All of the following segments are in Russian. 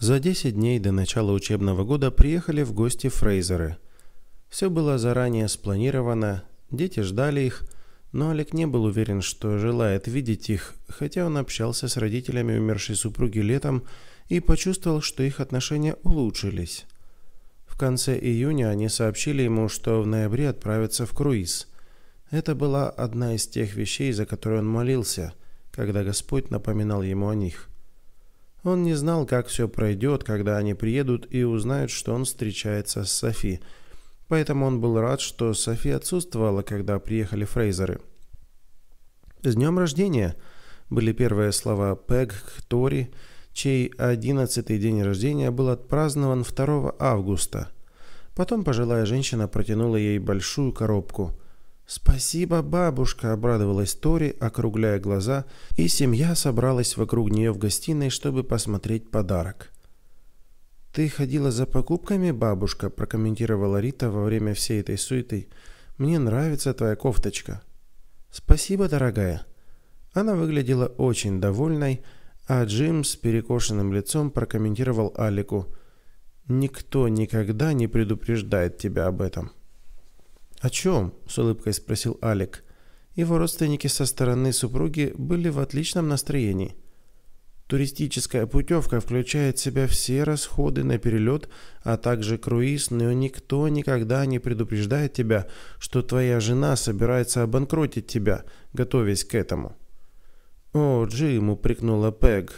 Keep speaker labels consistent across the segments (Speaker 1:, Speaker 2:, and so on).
Speaker 1: За 10 дней до начала учебного года приехали в гости Фрейзеры. Все было заранее спланировано, дети ждали их, но Олег не был уверен, что желает видеть их, хотя он общался с родителями умершей супруги летом и почувствовал, что их отношения улучшились. В конце июня они сообщили ему, что в ноябре отправятся в круиз. Это была одна из тех вещей, за которые он молился, когда Господь напоминал ему о них – он не знал, как все пройдет, когда они приедут и узнают, что он встречается с Софи. Поэтому он был рад, что Софи отсутствовала, когда приехали Фрейзеры. «С днем рождения!» были первые слова Пег к Тори, чей одиннадцатый день рождения был отпразднован 2 августа. Потом пожилая женщина протянула ей большую коробку – «Спасибо, бабушка!» – обрадовалась Тори, округляя глаза, и семья собралась вокруг нее в гостиной, чтобы посмотреть подарок. «Ты ходила за покупками, бабушка?» – прокомментировала Рита во время всей этой суеты. «Мне нравится твоя кофточка». «Спасибо, дорогая». Она выглядела очень довольной, а Джим с перекошенным лицом прокомментировал Алику. «Никто никогда не предупреждает тебя об этом». «О чем?» – с улыбкой спросил Алик. Его родственники со стороны супруги были в отличном настроении. Туристическая путевка включает в себя все расходы на перелет, а также круиз, но никто никогда не предупреждает тебя, что твоя жена собирается обанкротить тебя, готовясь к этому. «О, Джим!» – упрекнула Пег.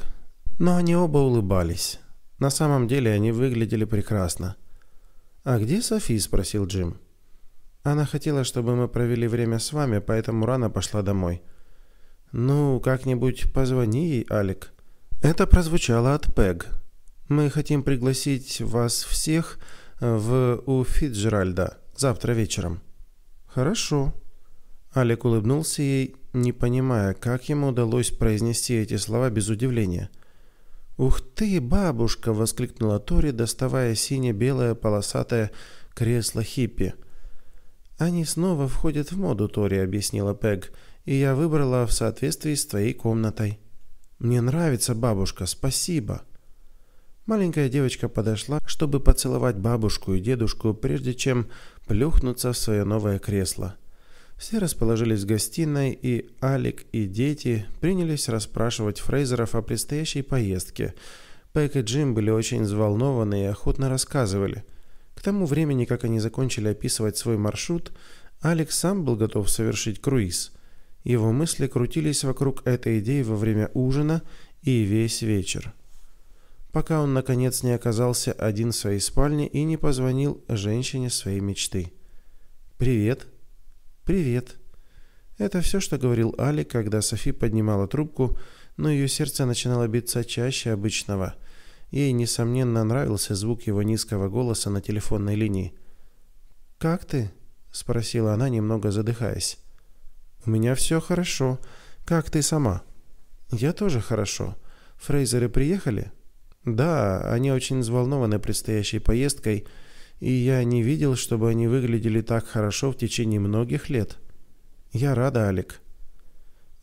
Speaker 1: Но они оба улыбались. На самом деле они выглядели прекрасно. «А где Софи?» – спросил Джим. Она хотела, чтобы мы провели время с вами, поэтому рано пошла домой. Ну, как-нибудь позвони ей, Алик. Это прозвучало от Пег. Мы хотим пригласить вас всех э, в у Фитджеральда завтра вечером. Хорошо. Алик улыбнулся ей, не понимая, как ему удалось произнести эти слова без удивления. «Ух ты, бабушка!» – воскликнула Тори, доставая сине-белое полосатое кресло хиппи – «Они снова входят в моду, Тори», — объяснила Пег, «и я выбрала в соответствии с твоей комнатой». «Мне нравится, бабушка, спасибо». Маленькая девочка подошла, чтобы поцеловать бабушку и дедушку, прежде чем плюхнуться в свое новое кресло. Все расположились в гостиной, и Алик и дети принялись расспрашивать Фрейзеров о предстоящей поездке. Пэк и Джим были очень взволнованы и охотно рассказывали. К тому времени, как они закончили описывать свой маршрут, Алекс сам был готов совершить круиз. Его мысли крутились вокруг этой идеи во время ужина и весь вечер. Пока он, наконец, не оказался один в своей спальне и не позвонил женщине своей мечты. «Привет». «Привет». Это все, что говорил Али, когда Софи поднимала трубку, но ее сердце начинало биться чаще обычного – Ей, несомненно, нравился звук его низкого голоса на телефонной линии. «Как ты?» – спросила она, немного задыхаясь. «У меня все хорошо. Как ты сама?» «Я тоже хорошо. Фрейзеры приехали?» «Да, они очень взволнованы предстоящей поездкой, и я не видел, чтобы они выглядели так хорошо в течение многих лет. Я рада, Алик».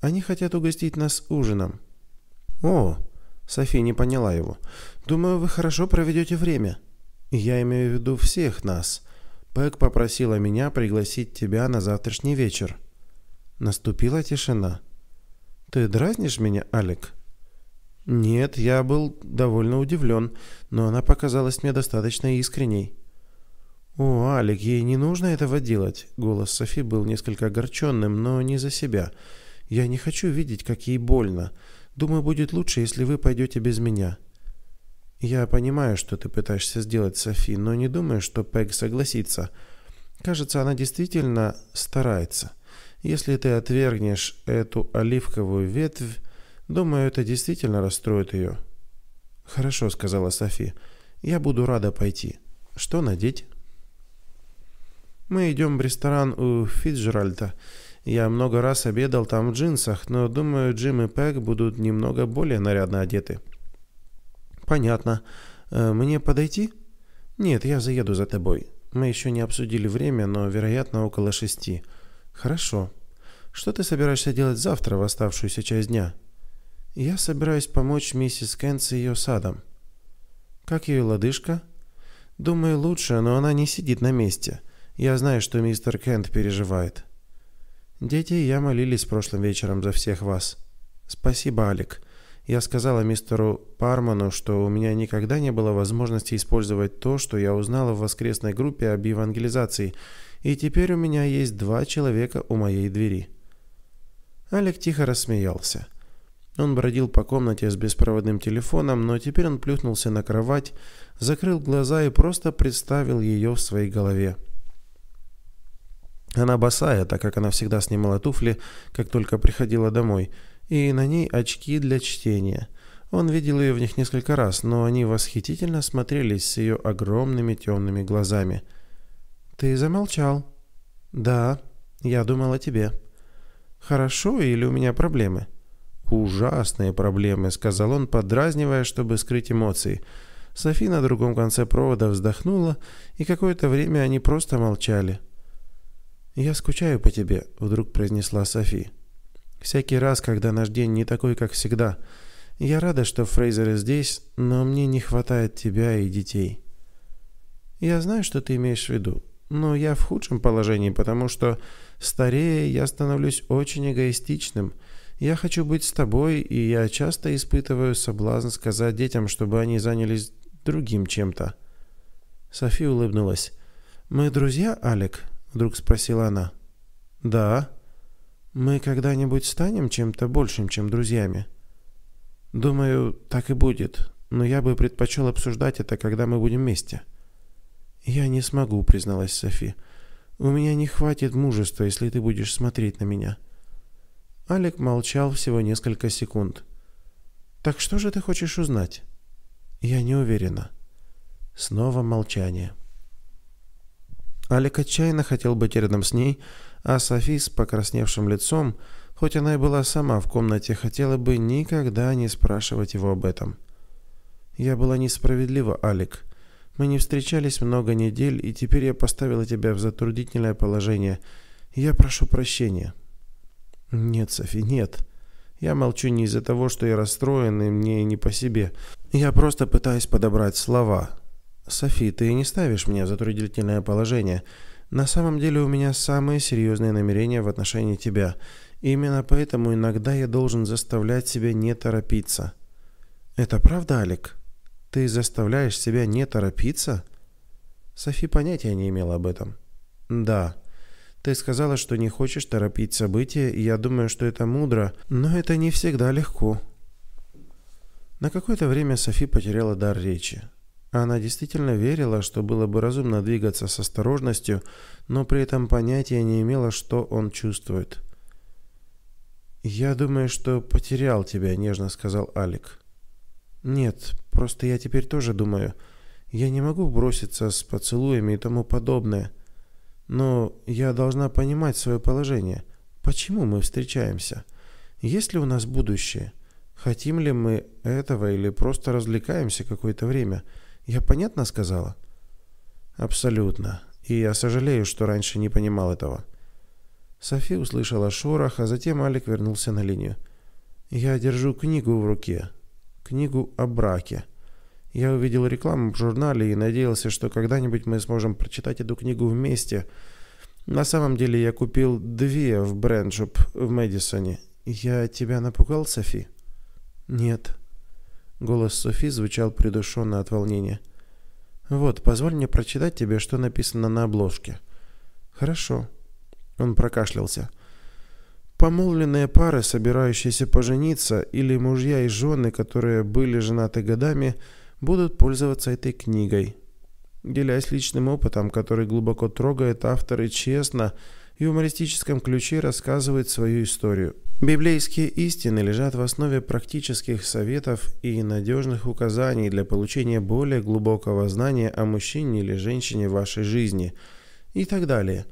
Speaker 1: «Они хотят угостить нас ужином». «О, Софи не поняла его. «Думаю, вы хорошо проведете время». «Я имею в виду всех нас. Пэк попросила меня пригласить тебя на завтрашний вечер». Наступила тишина. «Ты дразнишь меня, Алик?» «Нет, я был довольно удивлен, но она показалась мне достаточно искренней». «О, Алик, ей не нужно этого делать!» Голос Софи был несколько огорченным, но не за себя. «Я не хочу видеть, как ей больно. Думаю, будет лучше, если вы пойдете без меня. Я понимаю, что ты пытаешься сделать, Софи, но не думаю, что Пег согласится. Кажется, она действительно старается. Если ты отвергнешь эту оливковую ветвь, думаю, это действительно расстроит ее. Хорошо, сказала Софи. Я буду рада пойти. Что надеть? Мы идем в ресторан у Фитджеральда. Я много раз обедал там в джинсах, но думаю, Джим и Пэк будут немного более нарядно одеты. Понятно. Э, мне подойти? Нет, я заеду за тобой. Мы еще не обсудили время, но, вероятно, около шести. Хорошо. Что ты собираешься делать завтра в оставшуюся часть дня? Я собираюсь помочь миссис Кент с ее садом. Как ее лодыжка? Думаю, лучше, но она не сидит на месте. Я знаю, что мистер Кент переживает. Дети и я молились прошлым вечером за всех вас. Спасибо, Алик. Я сказала мистеру Парману, что у меня никогда не было возможности использовать то, что я узнала в воскресной группе об евангелизации, и теперь у меня есть два человека у моей двери. Алик тихо рассмеялся. Он бродил по комнате с беспроводным телефоном, но теперь он плюхнулся на кровать, закрыл глаза и просто представил ее в своей голове. Она босая, так как она всегда снимала туфли, как только приходила домой, и на ней очки для чтения. Он видел ее в них несколько раз, но они восхитительно смотрелись с ее огромными темными глазами. «Ты замолчал?» «Да, я думал о тебе». «Хорошо или у меня проблемы?» «Ужасные проблемы», — сказал он, подразнивая, чтобы скрыть эмоции. Софи на другом конце провода вздохнула, и какое-то время они просто молчали. «Я скучаю по тебе», — вдруг произнесла Софи. «Всякий раз, когда наш день не такой, как всегда. Я рада, что Фрейзер здесь, но мне не хватает тебя и детей». «Я знаю, что ты имеешь в виду, но я в худшем положении, потому что, старее, я становлюсь очень эгоистичным. Я хочу быть с тобой, и я часто испытываю соблазн сказать детям, чтобы они занялись другим чем-то». Софи улыбнулась. «Мы друзья, Алек?» Вдруг спросила она. «Да. Мы когда-нибудь станем чем-то большим, чем друзьями?» «Думаю, так и будет, но я бы предпочел обсуждать это, когда мы будем вместе». «Я не смогу», — призналась Софи. «У меня не хватит мужества, если ты будешь смотреть на меня». Алик молчал всего несколько секунд. «Так что же ты хочешь узнать?» «Я не уверена». Снова молчание. Алик отчаянно хотел быть рядом с ней, а Софи с покрасневшим лицом, хоть она и была сама в комнате, хотела бы никогда не спрашивать его об этом. «Я была несправедлива, Алик. Мы не встречались много недель, и теперь я поставила тебя в затруднительное положение. Я прошу прощения». «Нет, Софи, нет. Я молчу не из-за того, что я расстроен, и мне не по себе. Я просто пытаюсь подобрать слова». «Софи, ты не ставишь меня в затруднительное положение. На самом деле у меня самые серьезные намерения в отношении тебя. именно поэтому иногда я должен заставлять себя не торопиться». «Это правда, Алик? Ты заставляешь себя не торопиться?» Софи понятия не имела об этом. «Да. Ты сказала, что не хочешь торопить события, и я думаю, что это мудро, но это не всегда легко». На какое-то время Софи потеряла дар речи. Она действительно верила, что было бы разумно двигаться с осторожностью, но при этом понятия не имела, что он чувствует. «Я думаю, что потерял тебя», — нежно сказал Алик. «Нет, просто я теперь тоже думаю. Я не могу броситься с поцелуями и тому подобное. Но я должна понимать свое положение. Почему мы встречаемся? Есть ли у нас будущее? Хотим ли мы этого или просто развлекаемся какое-то время?» Я понятно сказала? Абсолютно. И я сожалею, что раньше не понимал этого. Софи услышала шорох, а затем Алик вернулся на линию. Я держу книгу в руке. Книгу о браке. Я увидел рекламу в журнале и надеялся, что когда-нибудь мы сможем прочитать эту книгу вместе. На самом деле я купил две в Брэнджоп в Мэдисоне. Я тебя напугал, Софи? Нет. Голос Софи звучал придушенно от волнения. «Вот, позволь мне прочитать тебе, что написано на обложке». «Хорошо». Он прокашлялся. Помолвленные пары, собирающиеся пожениться, или мужья и жены, которые были женаты годами, будут пользоваться этой книгой. Делясь личным опытом, который глубоко трогает автор и честно, юмористическом ключе рассказывает свою историю. Библейские истины лежат в основе практических советов и надежных указаний для получения более глубокого знания о мужчине или женщине в вашей жизни и так далее.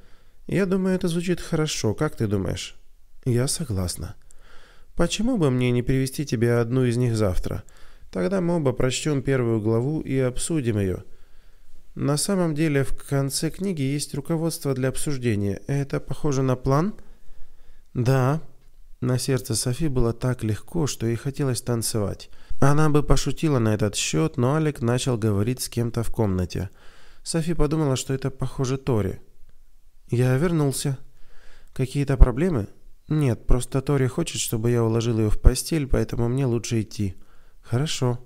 Speaker 1: Я думаю, это звучит хорошо. Как ты думаешь? Я согласна. Почему бы мне не привести тебе одну из них завтра? Тогда мы оба прочтем первую главу и обсудим ее – на самом деле в конце книги есть руководство для обсуждения. Это похоже на план? Да. На сердце Софи было так легко, что ей хотелось танцевать. Она бы пошутила на этот счет, но Алик начал говорить с кем-то в комнате. Софи подумала, что это похоже Тори. «Я вернулся. Какие-то проблемы?» «Нет, просто Тори хочет, чтобы я уложил ее в постель, поэтому мне лучше идти». «Хорошо.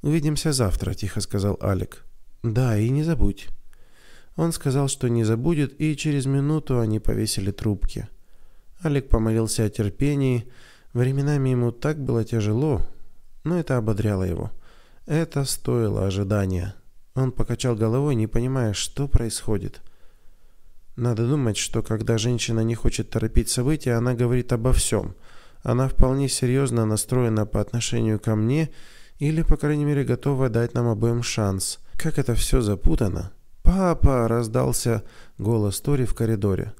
Speaker 1: Увидимся завтра», – тихо сказал Алик. «Да, и не забудь». Он сказал, что не забудет, и через минуту они повесили трубки. Алик помолился о терпении. Временами ему так было тяжело, но это ободряло его. Это стоило ожидания. Он покачал головой, не понимая, что происходит. Надо думать, что когда женщина не хочет торопить события, она говорит обо всем. Она вполне серьезно настроена по отношению ко мне или, по крайней мере, готова дать нам обоим шанс – как это все запутано. «Папа!» – раздался голос Тори в коридоре.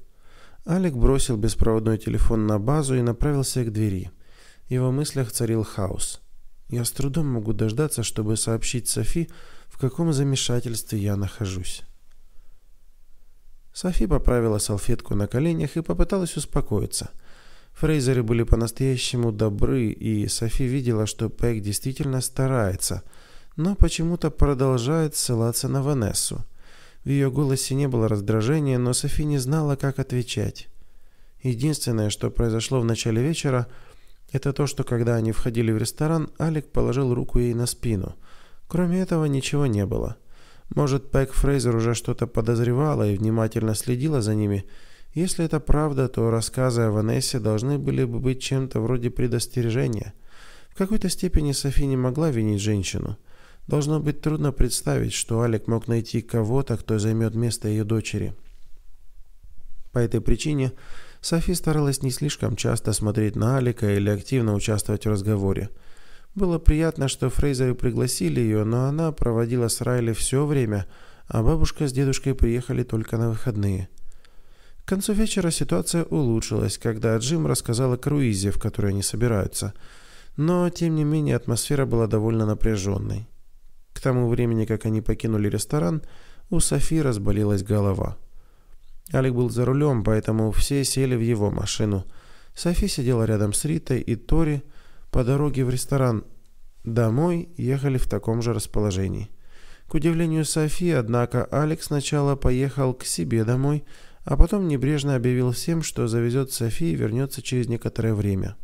Speaker 1: Алик бросил беспроводной телефон на базу и направился к двери. Его мыслях царил хаос. «Я с трудом могу дождаться, чтобы сообщить Софи, в каком замешательстве я нахожусь». Софи поправила салфетку на коленях и попыталась успокоиться. Фрейзеры были по-настоящему добры, и Софи видела, что Пэк действительно старается – но почему-то продолжает ссылаться на Ванессу. В ее голосе не было раздражения, но Софи не знала, как отвечать. Единственное, что произошло в начале вечера, это то, что когда они входили в ресторан, Алик положил руку ей на спину. Кроме этого ничего не было. Может, Пэк Фрейзер уже что-то подозревала и внимательно следила за ними. Если это правда, то рассказы о Ванессе должны были бы быть чем-то вроде предостережения. В какой-то степени Софи не могла винить женщину – Должно быть трудно представить, что Алик мог найти кого-то, кто займет место ее дочери. По этой причине Софи старалась не слишком часто смотреть на Алика или активно участвовать в разговоре. Было приятно, что Фрейзеры пригласили ее, но она проводила с Райли все время, а бабушка с дедушкой приехали только на выходные. К концу вечера ситуация улучшилась, когда Джим рассказал о круизе, в который они собираются. Но, тем не менее, атмосфера была довольно напряженной тому времени, как они покинули ресторан, у Софи разболелась голова. Алик был за рулем, поэтому все сели в его машину. Софи сидела рядом с Ритой и Тори по дороге в ресторан. Домой ехали в таком же расположении. К удивлению Софи, однако, Алекс сначала поехал к себе домой, а потом небрежно объявил всем, что завезет Софи и вернется через некоторое время.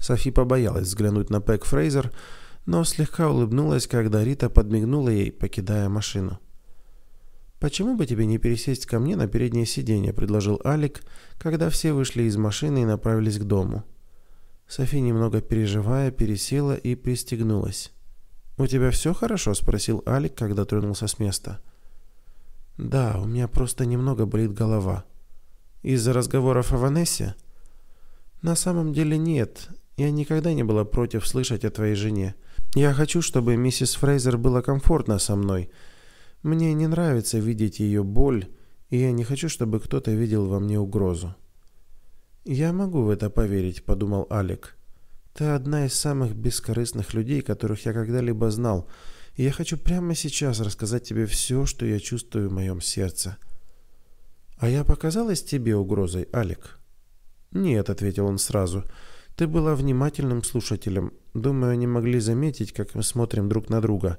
Speaker 1: Софи побоялась взглянуть на Пэк Фрейзер, но слегка улыбнулась, когда Рита подмигнула ей, покидая машину. «Почему бы тебе не пересесть ко мне на переднее сиденье?» – предложил Алик, когда все вышли из машины и направились к дому. Софи, немного переживая, пересела и пристегнулась. «У тебя все хорошо?» – спросил Алик, когда тронулся с места. «Да, у меня просто немного болит голова». «Из-за разговоров о Ванессе?» «На самом деле нет. Я никогда не была против слышать о твоей жене. Я хочу, чтобы миссис Фрейзер было комфортно со мной. Мне не нравится видеть ее боль, и я не хочу, чтобы кто-то видел во мне угрозу. «Я могу в это поверить», — подумал Алик. «Ты одна из самых бескорыстных людей, которых я когда-либо знал, и я хочу прямо сейчас рассказать тебе все, что я чувствую в моем сердце». «А я показалась тебе угрозой, Алик?» «Нет», — ответил он сразу, — ты была внимательным слушателем. Думаю, они могли заметить, как мы смотрим друг на друга.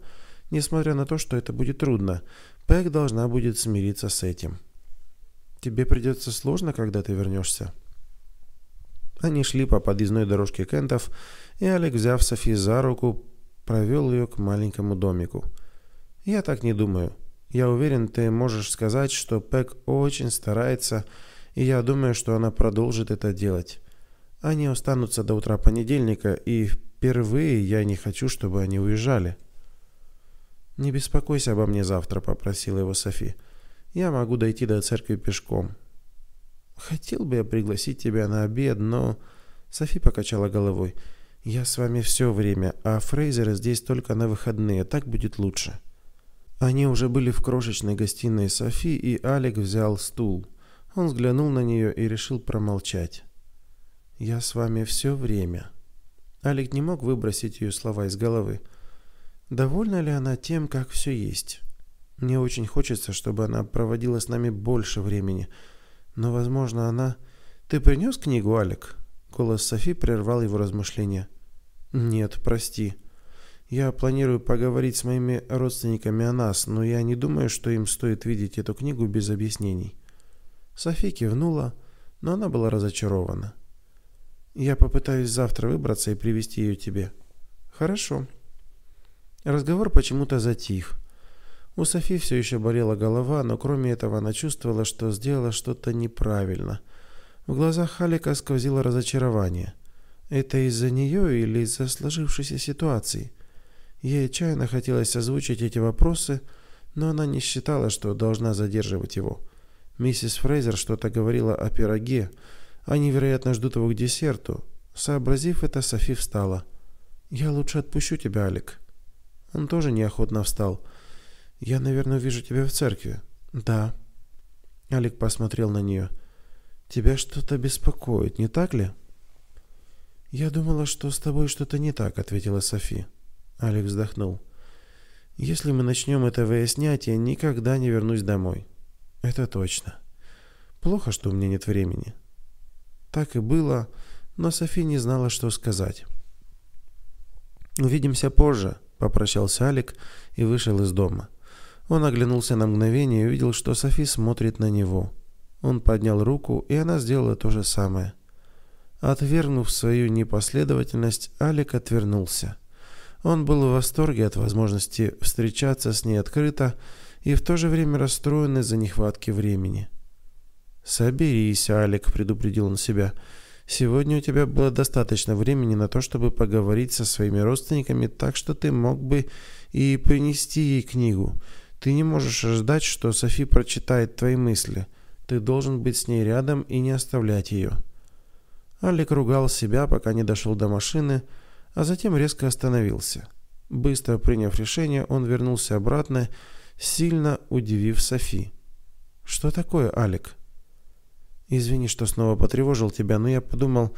Speaker 1: Несмотря на то, что это будет трудно, Пэк должна будет смириться с этим. Тебе придется сложно, когда ты вернешься. Они шли по подъездной дорожке Кентов, и Алек, взяв Софи за руку, провел ее к маленькому домику. «Я так не думаю. Я уверен, ты можешь сказать, что Пэк очень старается, и я думаю, что она продолжит это делать. Они останутся до утра понедельника, и впервые я не хочу, чтобы они уезжали. «Не беспокойся обо мне завтра», — попросила его Софи. «Я могу дойти до церкви пешком». «Хотел бы я пригласить тебя на обед, но...» Софи покачала головой. «Я с вами все время, а Фрейзеры здесь только на выходные, так будет лучше». Они уже были в крошечной гостиной Софи, и Алек взял стул. Он взглянул на нее и решил промолчать. Я с вами все время. Алик не мог выбросить ее слова из головы. Довольна ли она тем, как все есть? Мне очень хочется, чтобы она проводила с нами больше времени. Но, возможно, она... Ты принес книгу, Алик? Голос Софи прервал его размышления. Нет, прости. Я планирую поговорить с моими родственниками о нас, но я не думаю, что им стоит видеть эту книгу без объяснений. Софи кивнула, но она была разочарована. Я попытаюсь завтра выбраться и привести ее тебе. Хорошо. Разговор почему-то затих. У Софи все еще болела голова, но кроме этого она чувствовала, что сделала что-то неправильно. В глазах Халика сквозило разочарование. Это из-за нее или из-за сложившейся ситуации? Ей отчаянно хотелось озвучить эти вопросы, но она не считала, что должна задерживать его. Миссис Фрейзер что-то говорила о пироге, они, вероятно, ждут его к десерту. Сообразив это, Софи встала. «Я лучше отпущу тебя, Алик». Он тоже неохотно встал. «Я, наверное, увижу тебя в церкви». «Да». Алик посмотрел на нее. «Тебя что-то беспокоит, не так ли?» «Я думала, что с тобой что-то не так», — ответила Софи. Алик вздохнул. «Если мы начнем это выяснять, я никогда не вернусь домой». «Это точно. Плохо, что у меня нет времени. Так и было, но Софи не знала, что сказать. «Увидимся позже», — попрощался Алик и вышел из дома. Он оглянулся на мгновение и увидел, что Софи смотрит на него. Он поднял руку, и она сделала то же самое. Отвергнув свою непоследовательность, Алик отвернулся. Он был в восторге от возможности встречаться с ней открыто и в то же время расстроен из-за нехватки времени. «Соберись, Алик», — предупредил он себя. «Сегодня у тебя было достаточно времени на то, чтобы поговорить со своими родственниками, так что ты мог бы и принести ей книгу. Ты не можешь ждать, что Софи прочитает твои мысли. Ты должен быть с ней рядом и не оставлять ее». Алик ругал себя, пока не дошел до машины, а затем резко остановился. Быстро приняв решение, он вернулся обратно, сильно удивив Софи. «Что такое, Алик?» Извини, что снова потревожил тебя, но я подумал,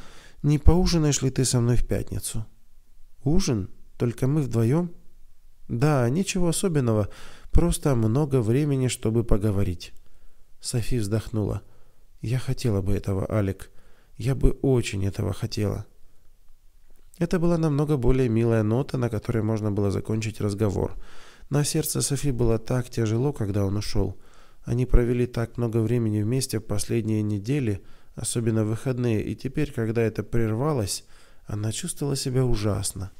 Speaker 1: не поужинаешь ли ты со мной в пятницу? Ужин? Только мы вдвоем? Да, ничего особенного, просто много времени, чтобы поговорить. Софи вздохнула. Я хотела бы этого, Алик. Я бы очень этого хотела. Это была намного более милая нота, на которой можно было закончить разговор. На сердце Софи было так тяжело, когда он ушел. Они провели так много времени вместе в последние недели, особенно в выходные, и теперь, когда это прервалось, она чувствовала себя ужасно.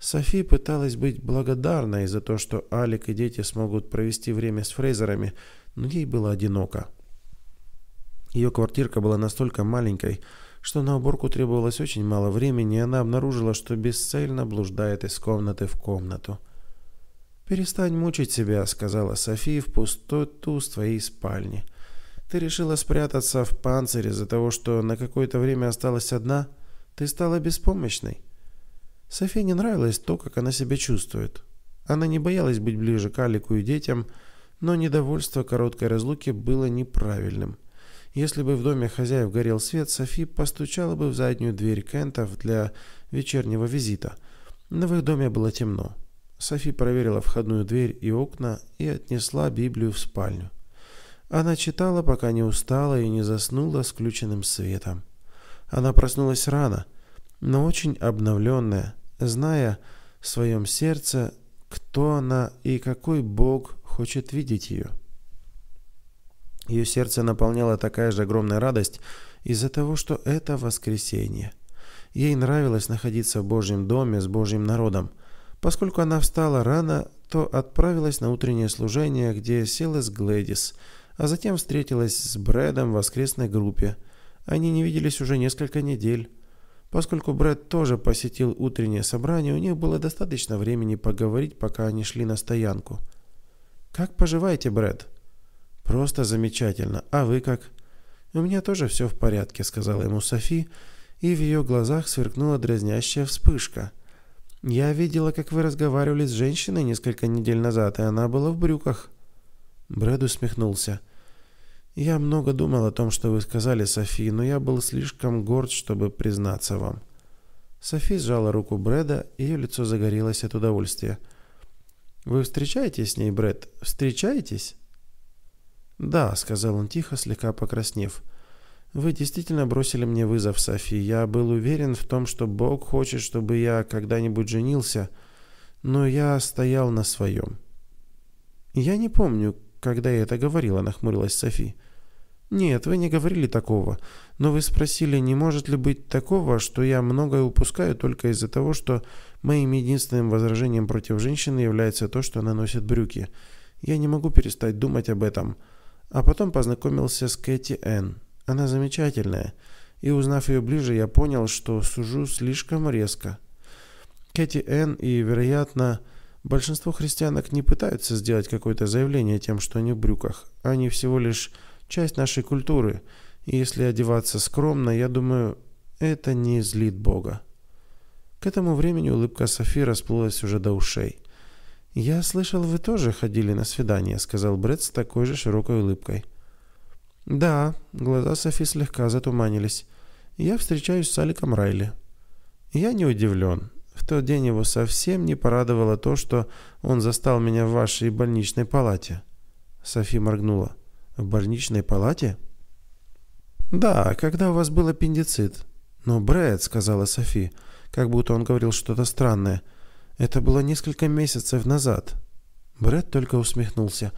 Speaker 1: Софи пыталась быть благодарной за то, что Алик и дети смогут провести время с Фрейзерами, но ей было одиноко. Ее квартирка была настолько маленькой, что на уборку требовалось очень мало времени, и она обнаружила, что бесцельно блуждает из комнаты в комнату. «Перестань мучить себя», — сказала София в пустоту своей спальни. «Ты решила спрятаться в панцире из-за того, что на какое-то время осталась одна? Ты стала беспомощной?» Софии не нравилось то, как она себя чувствует. Она не боялась быть ближе к Алику и детям, но недовольство короткой разлуки было неправильным. Если бы в доме хозяев горел свет, Софи постучала бы в заднюю дверь Кентов для вечернего визита. Но в их доме было темно. Софи проверила входную дверь и окна и отнесла Библию в спальню. Она читала, пока не устала и не заснула с включенным светом. Она проснулась рано, но очень обновленная, зная в своем сердце, кто она и какой Бог хочет видеть ее. Ее сердце наполняла такая же огромная радость из-за того, что это воскресенье. Ей нравилось находиться в Божьем доме с Божьим народом – Поскольку она встала рано, то отправилась на утреннее служение, где села с Глэдис, а затем встретилась с Брэдом в воскресной группе. Они не виделись уже несколько недель. Поскольку Брэд тоже посетил утреннее собрание, у них было достаточно времени поговорить, пока они шли на стоянку. «Как поживаете, Брэд?» «Просто замечательно. А вы как?» «У меня тоже все в порядке», — сказала ему Софи, и в ее глазах сверкнула дразнящая вспышка — я видела, как вы разговаривали с женщиной несколько недель назад, и она была в брюках. Брэд усмехнулся. Я много думал о том, что вы сказали, Софии, но я был слишком горд, чтобы признаться вам. Софи сжала руку Брэда, и ее лицо загорелось от удовольствия. Вы встречаетесь с ней, Брэд? Встречаетесь? Да, сказал он тихо, слегка покраснев. Вы действительно бросили мне вызов, Софи. Я был уверен в том, что Бог хочет, чтобы я когда-нибудь женился, но я стоял на своем. Я не помню, когда я это говорила, нахмурилась Софи. Нет, вы не говорили такого, но вы спросили, не может ли быть такого, что я многое упускаю только из-за того, что моим единственным возражением против женщины является то, что она носит брюки. Я не могу перестать думать об этом. А потом познакомился с Кэти Энн. Она замечательная, и узнав ее ближе, я понял, что сужу слишком резко. Кэти Энн и, вероятно, большинство христианок не пытаются сделать какое-то заявление тем, что они в брюках. Они всего лишь часть нашей культуры, и если одеваться скромно, я думаю, это не злит Бога. К этому времени улыбка Софи расплылась уже до ушей. «Я слышал, вы тоже ходили на свидание», — сказал Брэд с такой же широкой улыбкой. «Да», — глаза Софи слегка затуманились. «Я встречаюсь с Аликом Райли». «Я не удивлен. В тот день его совсем не порадовало то, что он застал меня в вашей больничной палате». Софи моргнула. «В больничной палате?» «Да, когда у вас был аппендицит». «Но Брэд», — сказала Софи, как будто он говорил что-то странное. «Это было несколько месяцев назад». Брэд только усмехнулся.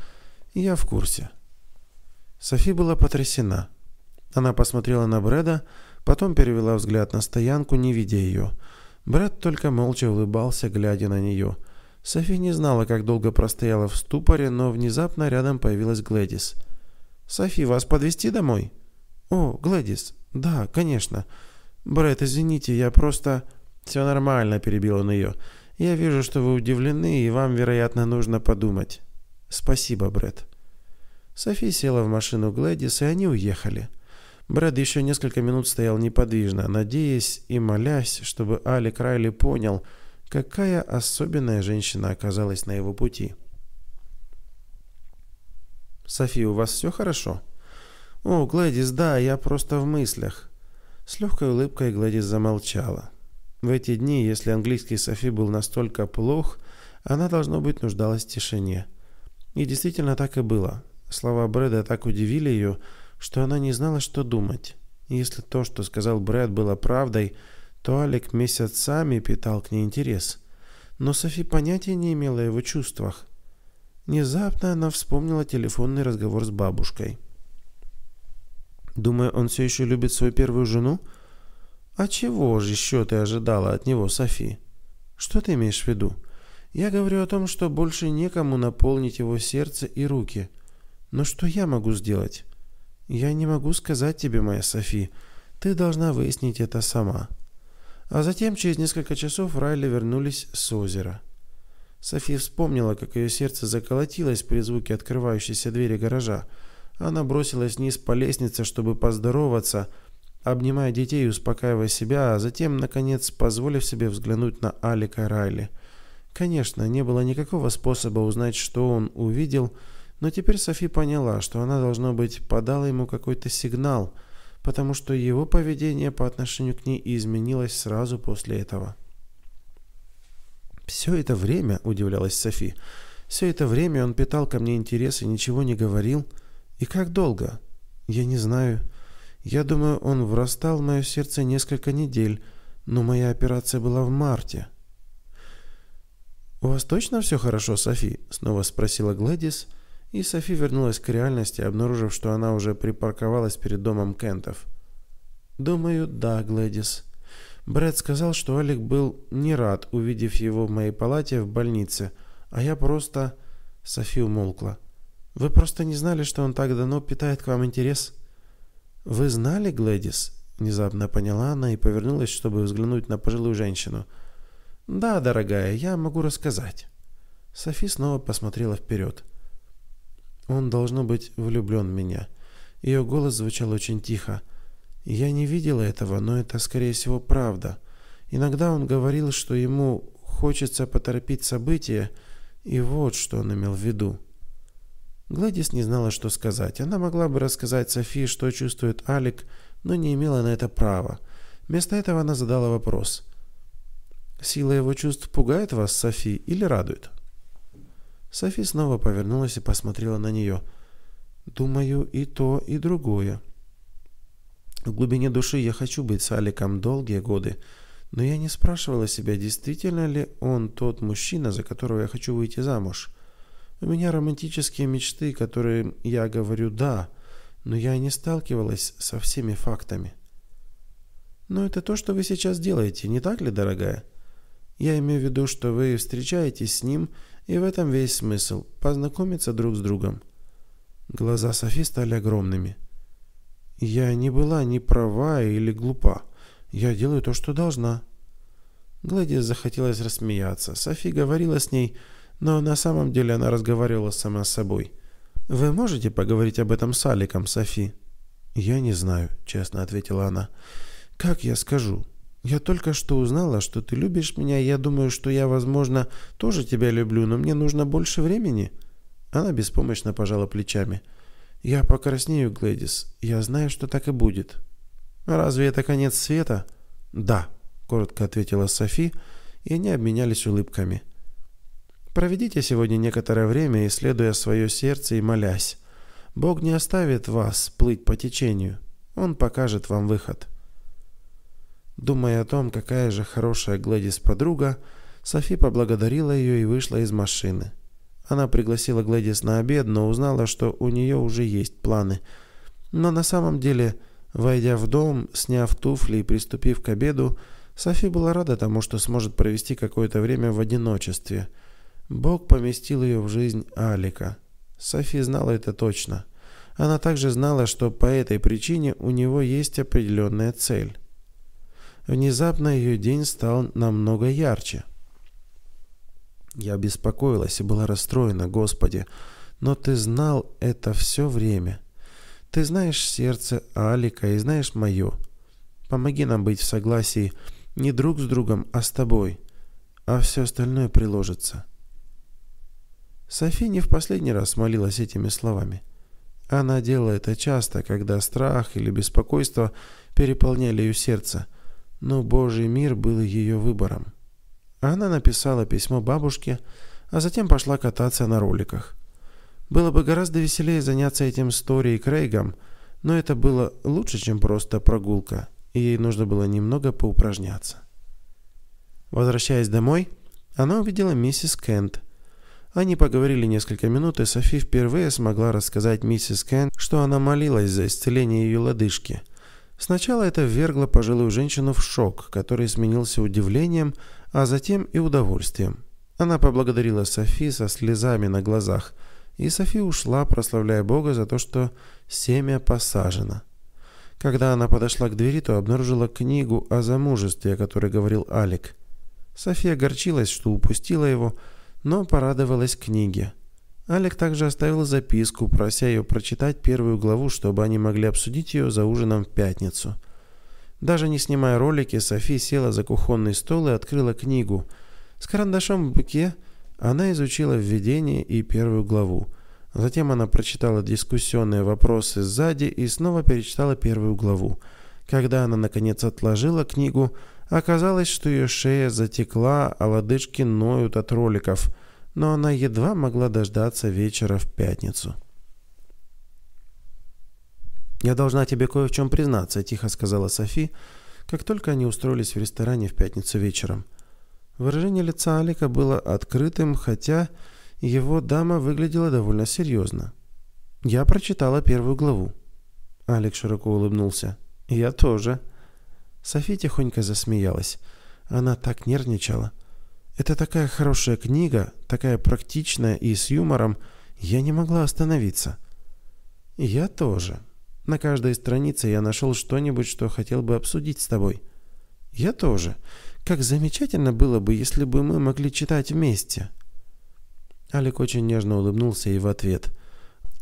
Speaker 1: «Я в курсе». Софи была потрясена. Она посмотрела на Брэда, потом перевела взгляд на стоянку, не видя ее. Брэд только молча улыбался, глядя на нее. Софи не знала, как долго простояла в ступоре, но внезапно рядом появилась Глэдис. «Софи, вас подвезти домой?» «О, Глэдис, да, конечно. Брэд, извините, я просто...» «Все нормально», — перебил он ее. «Я вижу, что вы удивлены, и вам, вероятно, нужно подумать». «Спасибо, Брэд». Софи села в машину Глэдис, и они уехали. Брэд еще несколько минут стоял неподвижно, надеясь и молясь, чтобы Алик Райли понял, какая особенная женщина оказалась на его пути. «Софи, у вас все хорошо?» «О, Глэдис, да, я просто в мыслях». С легкой улыбкой Гладис замолчала. В эти дни, если английский Софи был настолько плох, она, должно быть, нуждалась в тишине. И действительно так и было. Слова Брэда так удивили ее, что она не знала, что думать. Если то, что сказал Брэд, было правдой, то Алик месяцами питал к ней интерес. Но Софи понятия не имела о его чувствах. Внезапно она вспомнила телефонный разговор с бабушкой. «Думаю, он все еще любит свою первую жену?» «А чего же еще ты ожидала от него, Софи?» «Что ты имеешь в виду?» «Я говорю о том, что больше некому наполнить его сердце и руки». Но что я могу сделать? Я не могу сказать тебе, моя Софи. Ты должна выяснить это сама. А затем через несколько часов Райли вернулись с озера. Софи вспомнила, как ее сердце заколотилось при звуке открывающейся двери гаража. Она бросилась вниз по лестнице, чтобы поздороваться, обнимая детей и успокаивая себя, а затем, наконец, позволив себе взглянуть на Алика Райли. Конечно, не было никакого способа узнать, что он увидел – но теперь Софи поняла, что она, должно быть, подала ему какой-то сигнал, потому что его поведение по отношению к ней изменилось сразу после этого. «Все это время», — удивлялась Софи, — «все это время он питал ко мне интерес и ничего не говорил. И как долго? Я не знаю. Я думаю, он врастал в мое сердце несколько недель, но моя операция была в марте». «У вас точно все хорошо, Софи?» — снова спросила Гладис — и Софи вернулась к реальности, обнаружив, что она уже припарковалась перед домом Кентов. «Думаю, да, Глэдис». Брэд сказал, что Алик был не рад, увидев его в моей палате в больнице, а я просто... Софи умолкла. «Вы просто не знали, что он так давно питает к вам интерес?» «Вы знали, Глэдис?» Внезапно поняла она и повернулась, чтобы взглянуть на пожилую женщину. «Да, дорогая, я могу рассказать». Софи снова посмотрела вперед. Он, должно быть, влюблен в меня. Ее голос звучал очень тихо. Я не видела этого, но это, скорее всего, правда. Иногда он говорил, что ему хочется поторопить события, и вот что он имел в виду. Гладис не знала, что сказать. Она могла бы рассказать Софии, что чувствует Алик, но не имела на это права. Вместо этого она задала вопрос. «Сила его чувств пугает вас, Софи, или радует?» Софи снова повернулась и посмотрела на нее. «Думаю, и то, и другое. В глубине души я хочу быть с Аликом долгие годы, но я не спрашивала себя, действительно ли он тот мужчина, за которого я хочу выйти замуж. У меня романтические мечты, которые я говорю «да», но я не сталкивалась со всеми фактами. Но это то, что вы сейчас делаете, не так ли, дорогая? Я имею в виду, что вы встречаетесь с ним и в этом весь смысл – познакомиться друг с другом. Глаза Софи стали огромными. «Я не была ни права или глупа. Я делаю то, что должна». Гладис захотелось рассмеяться. Софи говорила с ней, но на самом деле она разговаривала сама с собой. «Вы можете поговорить об этом с Аликом, Софи?» «Я не знаю», — честно ответила она. «Как я скажу? «Я только что узнала, что ты любишь меня, и я думаю, что я, возможно, тоже тебя люблю, но мне нужно больше времени». Она беспомощно пожала плечами. «Я покраснею, Глэдис. Я знаю, что так и будет». «Разве это конец света?» «Да», — коротко ответила Софи, и они обменялись улыбками. «Проведите сегодня некоторое время, исследуя свое сердце и молясь. Бог не оставит вас плыть по течению. Он покажет вам выход». Думая о том, какая же хорошая Гладис подруга, Софи поблагодарила ее и вышла из машины. Она пригласила Гладис на обед, но узнала, что у нее уже есть планы. Но на самом деле, войдя в дом, сняв туфли и приступив к обеду, Софи была рада тому, что сможет провести какое-то время в одиночестве. Бог поместил ее в жизнь Алика. Софи знала это точно. Она также знала, что по этой причине у него есть определенная цель. Внезапно ее день стал намного ярче. Я беспокоилась и была расстроена, Господи, но Ты знал это все время. Ты знаешь сердце Алика и знаешь мое. Помоги нам быть в согласии не друг с другом, а с Тобой, а все остальное приложится». София не в последний раз молилась этими словами. Она делала это часто, когда страх или беспокойство переполняли ее сердце – но Божий мир был ее выбором. Она написала письмо бабушке, а затем пошла кататься на роликах. Было бы гораздо веселее заняться этим Стори и Крейгом, но это было лучше, чем просто прогулка, и ей нужно было немного поупражняться. Возвращаясь домой, она увидела миссис Кент. Они поговорили несколько минут, и Софи впервые смогла рассказать миссис Кент, что она молилась за исцеление ее лодыжки – Сначала это ввергло пожилую женщину в шок, который сменился удивлением, а затем и удовольствием. Она поблагодарила Софи со слезами на глазах, и Софи ушла, прославляя Бога за то, что семя посажено. Когда она подошла к двери, то обнаружила книгу о замужестве, о которой говорил Алик. София горчилась, что упустила его, но порадовалась книге – Алик также оставил записку, прося ее прочитать первую главу, чтобы они могли обсудить ее за ужином в пятницу. Даже не снимая ролики, Софи села за кухонный стол и открыла книгу. С карандашом в буке она изучила введение и первую главу. Затем она прочитала дискуссионные вопросы сзади и снова перечитала первую главу. Когда она, наконец, отложила книгу, оказалось, что ее шея затекла, а лодыжки ноют от роликов – но она едва могла дождаться вечера в пятницу. «Я должна тебе кое в чем признаться», — тихо сказала Софи, как только они устроились в ресторане в пятницу вечером. Выражение лица Алика было открытым, хотя его дама выглядела довольно серьезно. «Я прочитала первую главу». Алик широко улыбнулся. «Я тоже». Софи тихонько засмеялась. Она так нервничала. — это такая хорошая книга, такая практичная и с юмором. Я не могла остановиться. Я тоже. На каждой странице я нашел что-нибудь, что хотел бы обсудить с тобой. Я тоже. Как замечательно было бы, если бы мы могли читать вместе. Алик очень нежно улыбнулся и в ответ.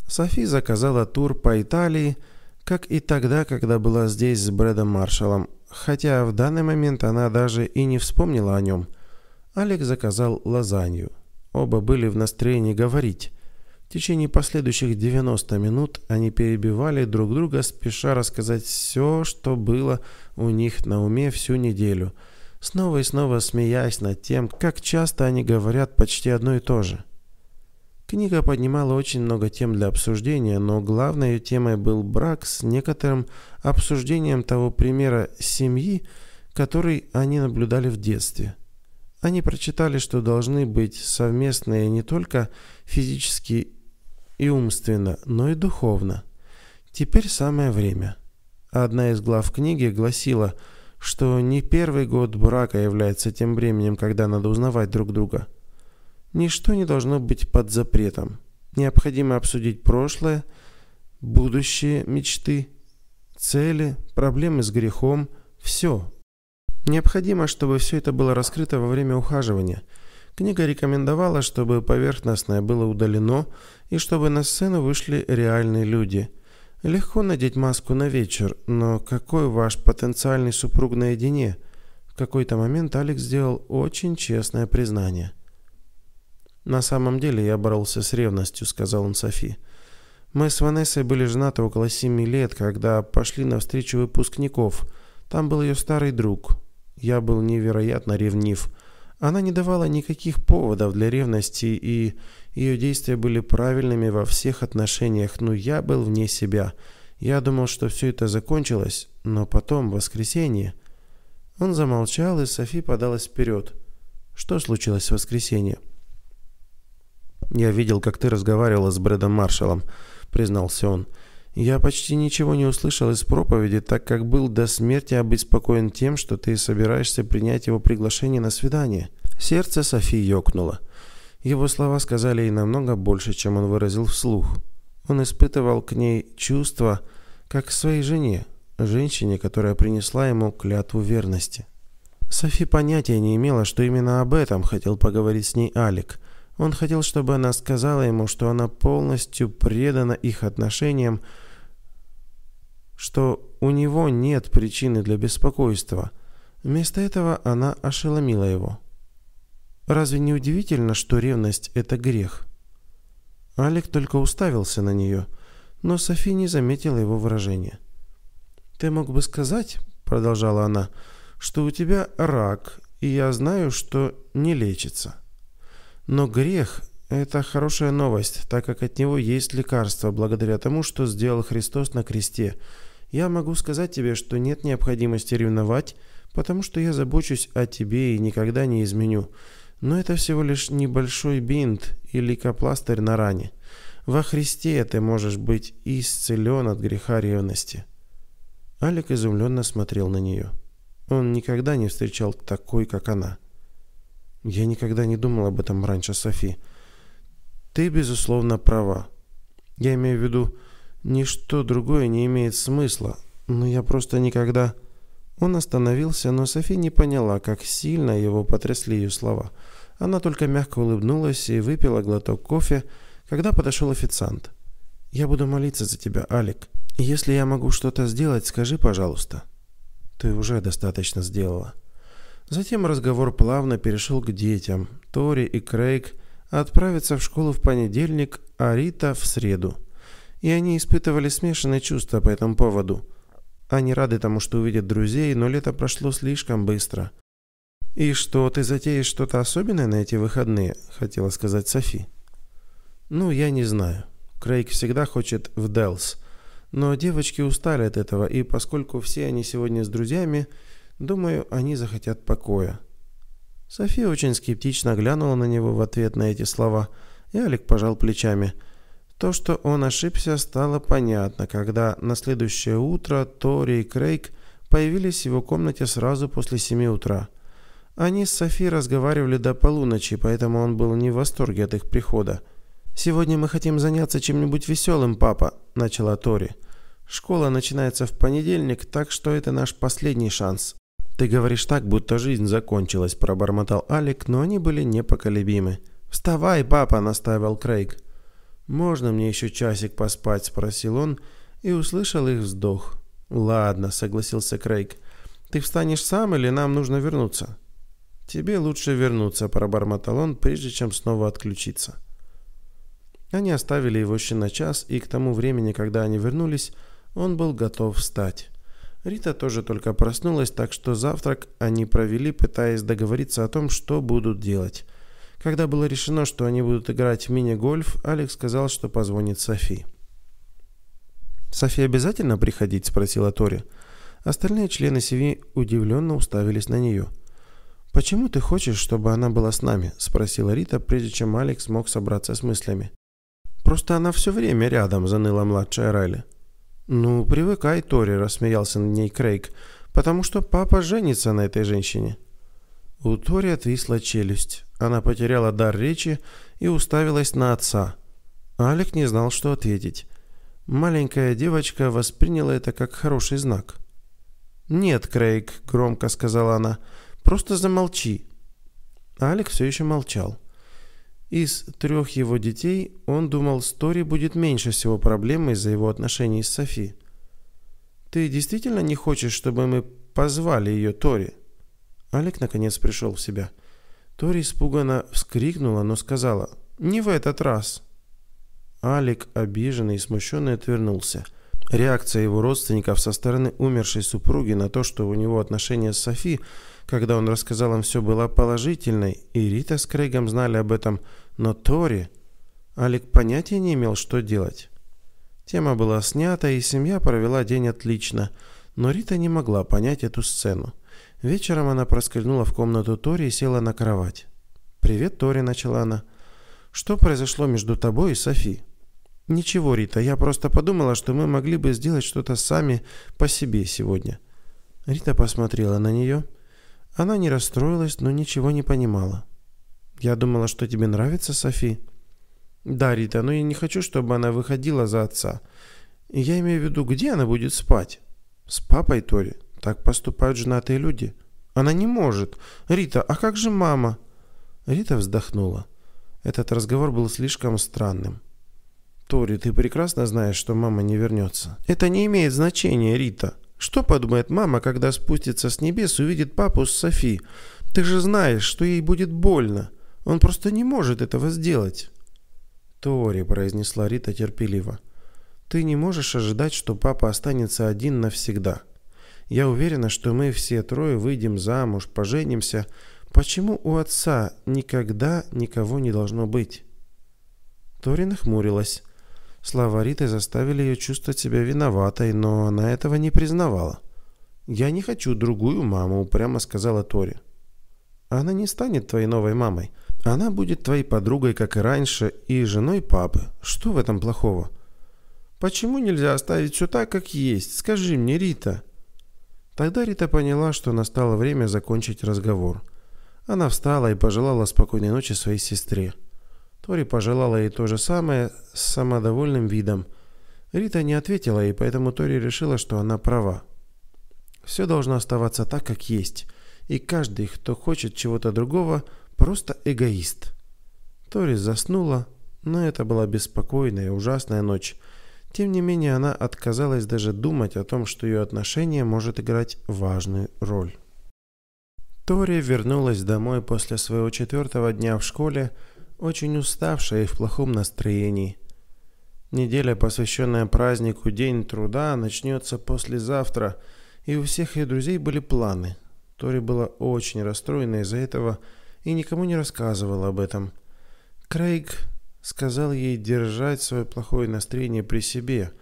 Speaker 1: Софи заказала тур по Италии, как и тогда, когда была здесь с Брэдом Маршалом, хотя в данный момент она даже и не вспомнила о нем – Алекс заказал лазанью. Оба были в настроении говорить. В течение последующих 90 минут они перебивали друг друга, спеша рассказать все, что было у них на уме всю неделю, снова и снова смеясь над тем, как часто они говорят почти одно и то же. Книга поднимала очень много тем для обсуждения, но главной темой был брак с некоторым обсуждением того примера семьи, который они наблюдали в детстве – они прочитали, что должны быть совместные не только физически и умственно, но и духовно. Теперь самое время. Одна из глав книги гласила, что не первый год брака является тем временем, когда надо узнавать друг друга. Ничто не должно быть под запретом. Необходимо обсудить прошлое, будущее, мечты, цели, проблемы с грехом, все, Необходимо, чтобы все это было раскрыто во время ухаживания. Книга рекомендовала, чтобы поверхностное было удалено и чтобы на сцену вышли реальные люди. Легко надеть маску на вечер, но какой ваш потенциальный супруг наедине? В какой-то момент Алекс сделал очень честное признание. «На самом деле я боролся с ревностью», — сказал он Софи. «Мы с Ванессой были женаты около семи лет, когда пошли на встречу выпускников. Там был ее старый друг, я был невероятно ревнив. Она не давала никаких поводов для ревности, и ее действия были правильными во всех отношениях, но я был вне себя. Я думал, что все это закончилось, но потом, в воскресенье... Он замолчал, и Софи подалась вперед. «Что случилось в воскресенье?» «Я видел, как ты разговаривала с Брэдом Маршалом», — признался он. Я почти ничего не услышал из проповеди, так как был до смерти обеспокоен тем, что ты собираешься принять его приглашение на свидание. Сердце Софи ёкнуло. Его слова сказали ей намного больше, чем он выразил вслух. Он испытывал к ней чувства, как к своей жене, женщине, которая принесла ему клятву верности. Софи понятия не имела, что именно об этом хотел поговорить с ней Алик. Он хотел, чтобы она сказала ему, что она полностью предана их отношениям, что у него нет причины для беспокойства. Вместо этого она ошеломила его. Разве не удивительно, что ревность – это грех? Алик только уставился на нее, но Софи не заметила его выражения. «Ты мог бы сказать, – продолжала она, – что у тебя рак, и я знаю, что не лечится». Но грех – это хорошая новость, так как от него есть лекарство, благодаря тому, что сделал Христос на кресте. Я могу сказать тебе, что нет необходимости ревновать, потому что я забочусь о тебе и никогда не изменю. Но это всего лишь небольшой бинт или капластырь на ране. Во Христе ты можешь быть исцелен от греха ревности». Алик изумленно смотрел на нее. Он никогда не встречал такой, как она – я никогда не думал об этом раньше, Софи. Ты, безусловно, права. Я имею в виду, ничто другое не имеет смысла, но я просто никогда... Он остановился, но Софи не поняла, как сильно его потрясли ее слова. Она только мягко улыбнулась и выпила глоток кофе, когда подошел официант. «Я буду молиться за тебя, Алик. Если я могу что-то сделать, скажи, пожалуйста». «Ты уже достаточно сделала». Затем разговор плавно перешел к детям. Тори и Крейг отправятся в школу в понедельник, а Рита в среду. И они испытывали смешанные чувства по этому поводу. Они рады тому, что увидят друзей, но лето прошло слишком быстро. «И что, ты затеешь что-то особенное на эти выходные?» – хотела сказать Софи. «Ну, я не знаю. Крейг всегда хочет в Делс. Но девочки устали от этого, и поскольку все они сегодня с друзьями – Думаю, они захотят покоя. София очень скептично глянула на него в ответ на эти слова, и Алик пожал плечами. То, что он ошибся, стало понятно, когда на следующее утро Тори и Крейг появились в его комнате сразу после семи утра. Они с Софи разговаривали до полуночи, поэтому он был не в восторге от их прихода. «Сегодня мы хотим заняться чем-нибудь веселым, папа», – начала Тори. «Школа начинается в понедельник, так что это наш последний шанс. «Ты говоришь так, будто жизнь закончилась», – пробормотал Алик, но они были непоколебимы. «Вставай, папа!» – настаивал Крейг. «Можно мне еще часик поспать?» – спросил он и услышал их вздох. «Ладно», – согласился Крейг. «Ты встанешь сам или нам нужно вернуться?» «Тебе лучше вернуться», – пробормотал он, прежде чем снова отключиться. Они оставили его еще на час, и к тому времени, когда они вернулись, он был готов встать. Рита тоже только проснулась, так что завтрак они провели, пытаясь договориться о том, что будут делать. Когда было решено, что они будут играть в мини-гольф, Алекс сказал, что позвонит Софи. «Софи обязательно приходить?» – спросила Тори. Остальные члены семьи удивленно уставились на нее. «Почему ты хочешь, чтобы она была с нами?» – спросила Рита, прежде чем Алекс мог собраться с мыслями. «Просто она все время рядом», – заныла младшая Райли. «Ну, привыкай, Тори», — рассмеялся на ней Крейг, — «потому что папа женится на этой женщине». У Тори отвисла челюсть. Она потеряла дар речи и уставилась на отца. Алик не знал, что ответить. Маленькая девочка восприняла это как хороший знак. «Нет, Крейг», — громко сказала она, — «просто замолчи». Алик все еще молчал. Из трех его детей он думал, с Тори будет меньше всего проблем из-за его отношений с Софи. «Ты действительно не хочешь, чтобы мы позвали ее Тори?» Алик наконец пришел в себя. Тори испуганно вскрикнула, но сказала «Не в этот раз». Алик, обиженный и смущенный, отвернулся. Реакция его родственников со стороны умершей супруги на то, что у него отношения с Софи, когда он рассказал им все, была положительной, и Рита с Крейгом знали об этом – но Тори... Алик понятия не имел, что делать. Тема была снята, и семья провела день отлично, но Рита не могла понять эту сцену. Вечером она проскользнула в комнату Тори и села на кровать. «Привет, Тори», — начала она. «Что произошло между тобой и Софи?» «Ничего, Рита, я просто подумала, что мы могли бы сделать что-то сами по себе сегодня». Рита посмотрела на нее. Она не расстроилась, но ничего не понимала. Я думала, что тебе нравится Софи. Да, Рита, но я не хочу, чтобы она выходила за отца. Я имею в виду, где она будет спать? С папой Тори. Так поступают женатые люди. Она не может. Рита, а как же мама? Рита вздохнула. Этот разговор был слишком странным. Тори, ты прекрасно знаешь, что мама не вернется. Это не имеет значения, Рита. Что подумает мама, когда спустится с небес и увидит папу с Софи? Ты же знаешь, что ей будет больно. Он просто не может этого сделать. Тори, произнесла Рита терпеливо. Ты не можешь ожидать, что папа останется один навсегда. Я уверена, что мы все трое выйдем замуж, поженимся. Почему у отца никогда никого не должно быть? Тори нахмурилась. Слова Риты заставили ее чувствовать себя виноватой, но она этого не признавала. «Я не хочу другую маму», — упрямо сказала Тори. «Она не станет твоей новой мамой. Она будет твоей подругой, как и раньше, и женой папы. Что в этом плохого? Почему нельзя оставить все так, как есть? Скажи мне, Рита. Тогда Рита поняла, что настало время закончить разговор. Она встала и пожелала спокойной ночи своей сестре. Тори пожелала ей то же самое с самодовольным видом. Рита не ответила, и поэтому Тори решила, что она права. Все должно оставаться так, как есть, и каждый, кто хочет чего-то другого – Просто эгоист. Тори заснула, но это была беспокойная и ужасная ночь. Тем не менее, она отказалась даже думать о том, что ее отношение может играть важную роль. Тори вернулась домой после своего четвертого дня в школе, очень уставшая и в плохом настроении. Неделя, посвященная празднику День труда, начнется послезавтра, и у всех ее друзей были планы. Тори была очень расстроена из-за этого, и никому не рассказывал об этом. Крейг сказал ей держать свое плохое настроение при себе,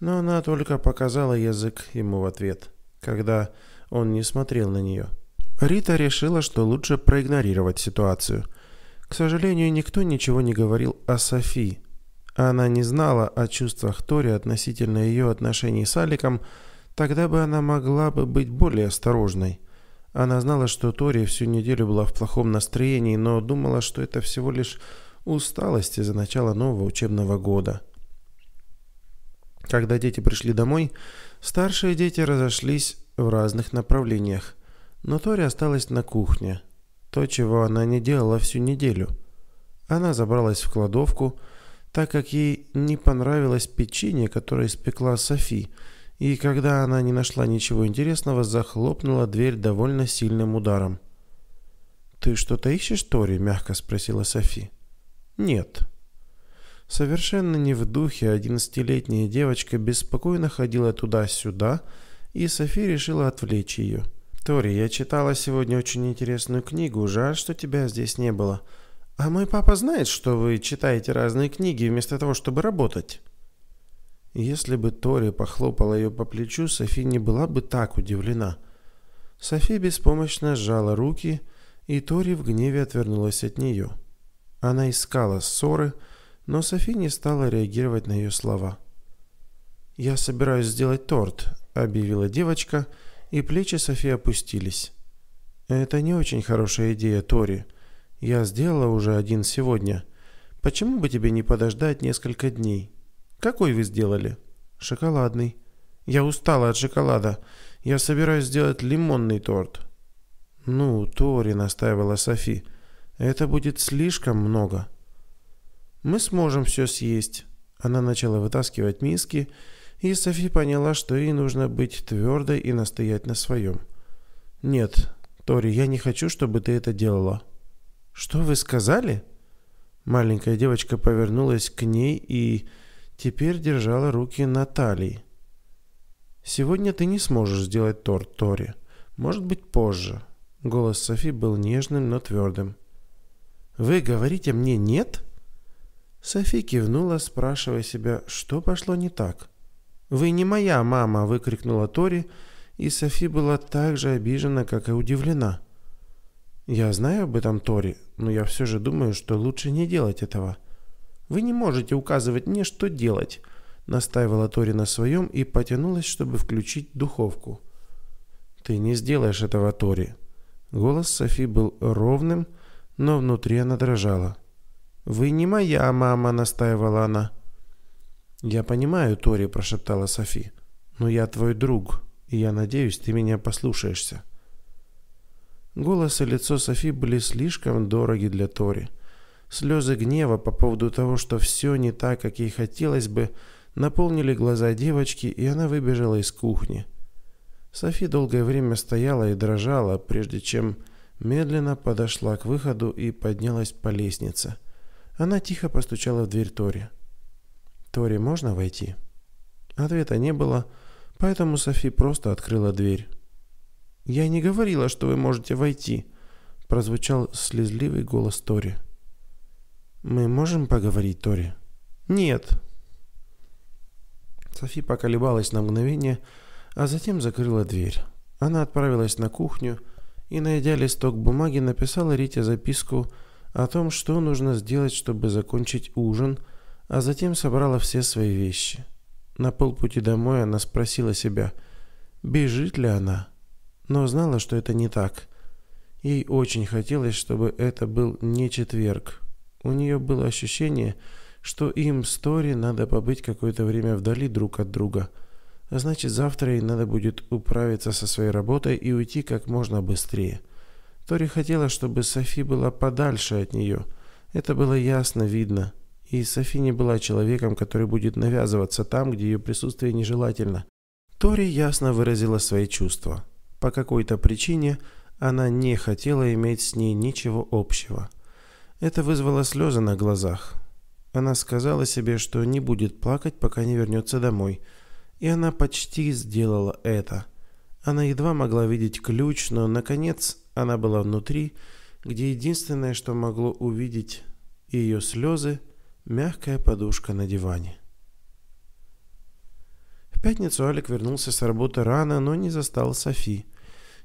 Speaker 1: но она только показала язык ему в ответ, когда он не смотрел на нее. Рита решила, что лучше проигнорировать ситуацию. К сожалению, никто ничего не говорил о Софи. Она не знала о чувствах Тори относительно ее отношений с Аликом, тогда бы она могла бы быть более осторожной. Она знала, что Тори всю неделю была в плохом настроении, но думала, что это всего лишь усталость из-за начала нового учебного года. Когда дети пришли домой, старшие дети разошлись в разных направлениях, но Тори осталась на кухне, то, чего она не делала всю неделю. Она забралась в кладовку, так как ей не понравилось печенье, которое испекла Софи – и когда она не нашла ничего интересного, захлопнула дверь довольно сильным ударом. «Ты что-то ищешь, Тори?» – мягко спросила Софи. «Нет». Совершенно не в духе одиннадцатилетняя девочка беспокойно ходила туда-сюда, и Софи решила отвлечь ее. «Тори, я читала сегодня очень интересную книгу, жаль, что тебя здесь не было. А мой папа знает, что вы читаете разные книги вместо того, чтобы работать». Если бы Тори похлопала ее по плечу, Софи не была бы так удивлена. Софи беспомощно сжала руки, и Тори в гневе отвернулась от нее. Она искала ссоры, но Софи не стала реагировать на ее слова. «Я собираюсь сделать торт», — объявила девочка, и плечи Софи опустились. «Это не очень хорошая идея, Тори. Я сделала уже один сегодня. Почему бы тебе не подождать несколько дней?» «Какой вы сделали?» «Шоколадный». «Я устала от шоколада. Я собираюсь сделать лимонный торт». «Ну, Тори», — настаивала Софи, — «это будет слишком много». «Мы сможем все съесть». Она начала вытаскивать миски, и Софи поняла, что ей нужно быть твердой и настоять на своем. «Нет, Тори, я не хочу, чтобы ты это делала». «Что вы сказали?» Маленькая девочка повернулась к ней и теперь держала руки на талии. «Сегодня ты не сможешь сделать торт, Тори. Может быть, позже». Голос Софи был нежным, но твердым. «Вы говорите мне «нет»?» Софи кивнула, спрашивая себя, что пошло не так. «Вы не моя мама!» – выкрикнула Тори, и Софи была так же обижена, как и удивлена. «Я знаю об этом, Тори, но я все же думаю, что лучше не делать этого. «Вы не можете указывать мне, что делать», — настаивала Тори на своем и потянулась, чтобы включить духовку. «Ты не сделаешь этого, Тори». Голос Софи был ровным, но внутри она дрожала. «Вы не моя мама», — настаивала она. «Я понимаю, Тори», — прошептала Софи. «Но я твой друг, и я надеюсь, ты меня послушаешься». Голос и лицо Софи были слишком дороги для Тори. Слезы гнева по поводу того, что все не так, как ей хотелось бы, наполнили глаза девочки, и она выбежала из кухни. Софи долгое время стояла и дрожала, прежде чем медленно подошла к выходу и поднялась по лестнице. Она тихо постучала в дверь Тори. «Тори, можно войти?» Ответа не было, поэтому Софи просто открыла дверь. «Я не говорила, что вы можете войти», – прозвучал слезливый голос Тори. Мы можем поговорить, Тори? Нет. Софи поколебалась на мгновение, а затем закрыла дверь. Она отправилась на кухню и, найдя листок бумаги, написала Рите записку о том, что нужно сделать, чтобы закончить ужин, а затем собрала все свои вещи. На полпути домой она спросила себя, бежит ли она, но знала, что это не так. Ей очень хотелось, чтобы это был не четверг, у нее было ощущение, что им с Тори надо побыть какое-то время вдали друг от друга. А значит, завтра ей надо будет управиться со своей работой и уйти как можно быстрее. Тори хотела, чтобы Софи была подальше от нее. Это было ясно видно. И Софи не была человеком, который будет навязываться там, где ее присутствие нежелательно. Тори ясно выразила свои чувства. По какой-то причине она не хотела иметь с ней ничего общего. Это вызвало слезы на глазах. Она сказала себе, что не будет плакать, пока не вернется домой. И она почти сделала это. Она едва могла видеть ключ, но, наконец, она была внутри, где единственное, что могло увидеть ее слезы, мягкая подушка на диване. В пятницу Алик вернулся с работы рано, но не застал Софи.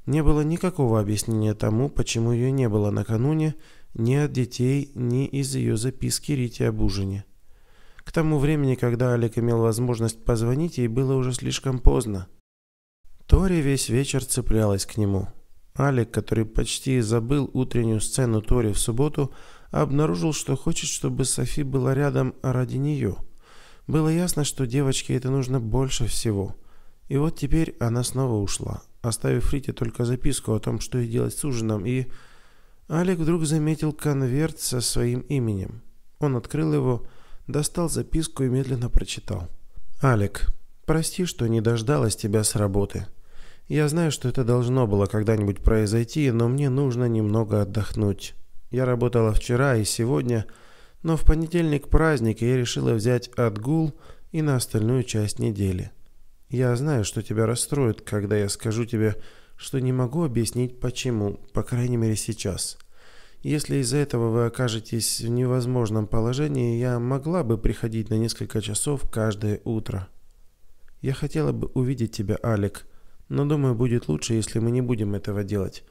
Speaker 1: Не было никакого объяснения тому, почему ее не было накануне, ни от детей, ни из ее записки Рите об ужине. К тому времени, когда Алик имел возможность позвонить, ей было уже слишком поздно. Тори весь вечер цеплялась к нему. Алик, который почти забыл утреннюю сцену Тори в субботу, обнаружил, что хочет, чтобы Софи была рядом ради нее. Было ясно, что девочке это нужно больше всего. И вот теперь она снова ушла, оставив Рите только записку о том, что ей делать с ужином, и... Олег вдруг заметил конверт со своим именем. Он открыл его, достал записку и медленно прочитал. «Алик, прости, что не дождалась тебя с работы. Я знаю, что это должно было когда-нибудь произойти, но мне нужно немного отдохнуть. Я работала вчера и сегодня, но в понедельник праздник, и я решила взять отгул и на остальную часть недели. Я знаю, что тебя расстроит, когда я скажу тебе, что не могу объяснить почему, по крайней мере сейчас. Если из-за этого вы окажетесь в невозможном положении, я могла бы приходить на несколько часов каждое утро. Я хотела бы увидеть тебя, Алик, но думаю, будет лучше, если мы не будем этого делать.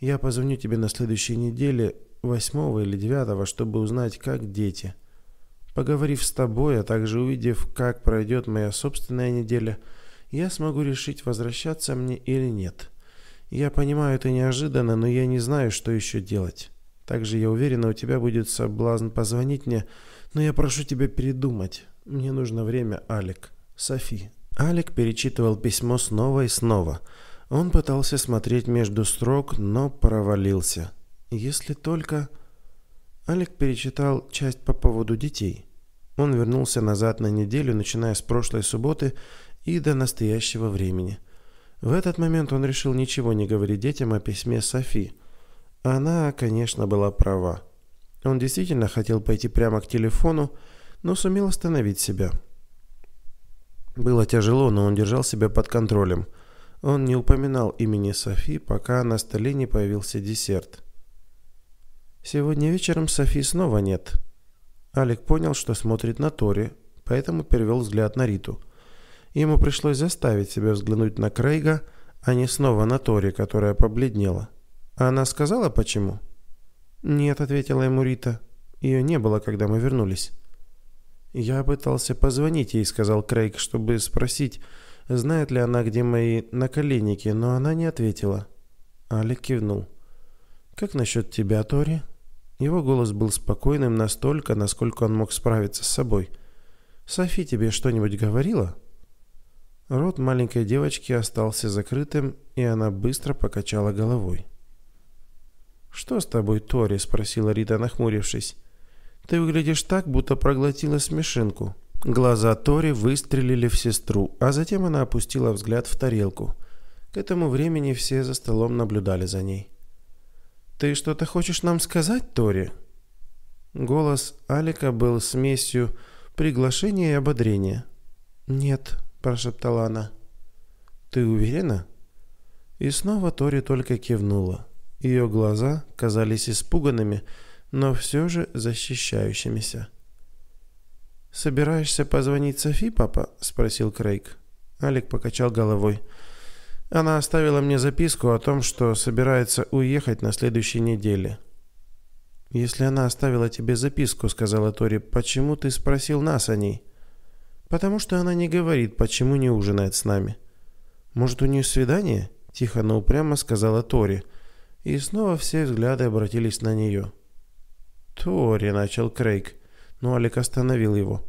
Speaker 1: Я позвоню тебе на следующей неделе, восьмого или девятого, чтобы узнать, как дети. Поговорив с тобой, а также увидев, как пройдет моя собственная неделя, я смогу решить, возвращаться мне или нет. Я понимаю, это неожиданно, но я не знаю, что еще делать. Также я уверена, у тебя будет соблазн позвонить мне, но я прошу тебя передумать. Мне нужно время, Алик. Софи. Алик перечитывал письмо снова и снова. Он пытался смотреть между строк, но провалился. Если только... Алик перечитал часть по поводу детей. Он вернулся назад на неделю, начиная с прошлой субботы и до настоящего времени – в этот момент он решил ничего не говорить детям о письме Софи. Она, конечно, была права. Он действительно хотел пойти прямо к телефону, но сумел остановить себя. Было тяжело, но он держал себя под контролем. Он не упоминал имени Софи, пока на столе не появился десерт. Сегодня вечером Софи снова нет. Алик понял, что смотрит на Тори, поэтому перевел взгляд на Риту – Ему пришлось заставить себя взглянуть на Крейга, а не снова на Тори, которая побледнела. «Она сказала, почему?» «Нет», — ответила ему Рита. «Ее не было, когда мы вернулись». «Я пытался позвонить ей», — сказал Крейг, чтобы спросить, знает ли она, где мои наколенники, но она не ответила. Алик кивнул. «Как насчет тебя, Тори?» Его голос был спокойным настолько, насколько он мог справиться с собой. «Софи тебе что-нибудь говорила?» Рот маленькой девочки остался закрытым, и она быстро покачала головой. «Что с тобой, Тори?» – спросила Рита, нахмурившись. «Ты выглядишь так, будто проглотила смешинку». Глаза Тори выстрелили в сестру, а затем она опустила взгляд в тарелку. К этому времени все за столом наблюдали за ней. «Ты что-то хочешь нам сказать, Тори?» Голос Алика был смесью приглашения и ободрения. «Нет», прошептала она. Ты уверена? И снова Тори только кивнула. Ее глаза казались испуганными, но все же защищающимися. «Собираешься позвонить Софи, папа?» – спросил Крейг. Алик покачал головой. Она оставила мне записку о том, что собирается уехать на следующей неделе. «Если она оставила тебе записку», — сказала Тори, — «почему ты спросил нас о ней?» «Потому что она не говорит, почему не ужинает с нами». «Может, у нее свидание?» – тихо, но упрямо сказала Тори. И снова все взгляды обратились на нее. «Тори», – начал Крейг, но Алик остановил его.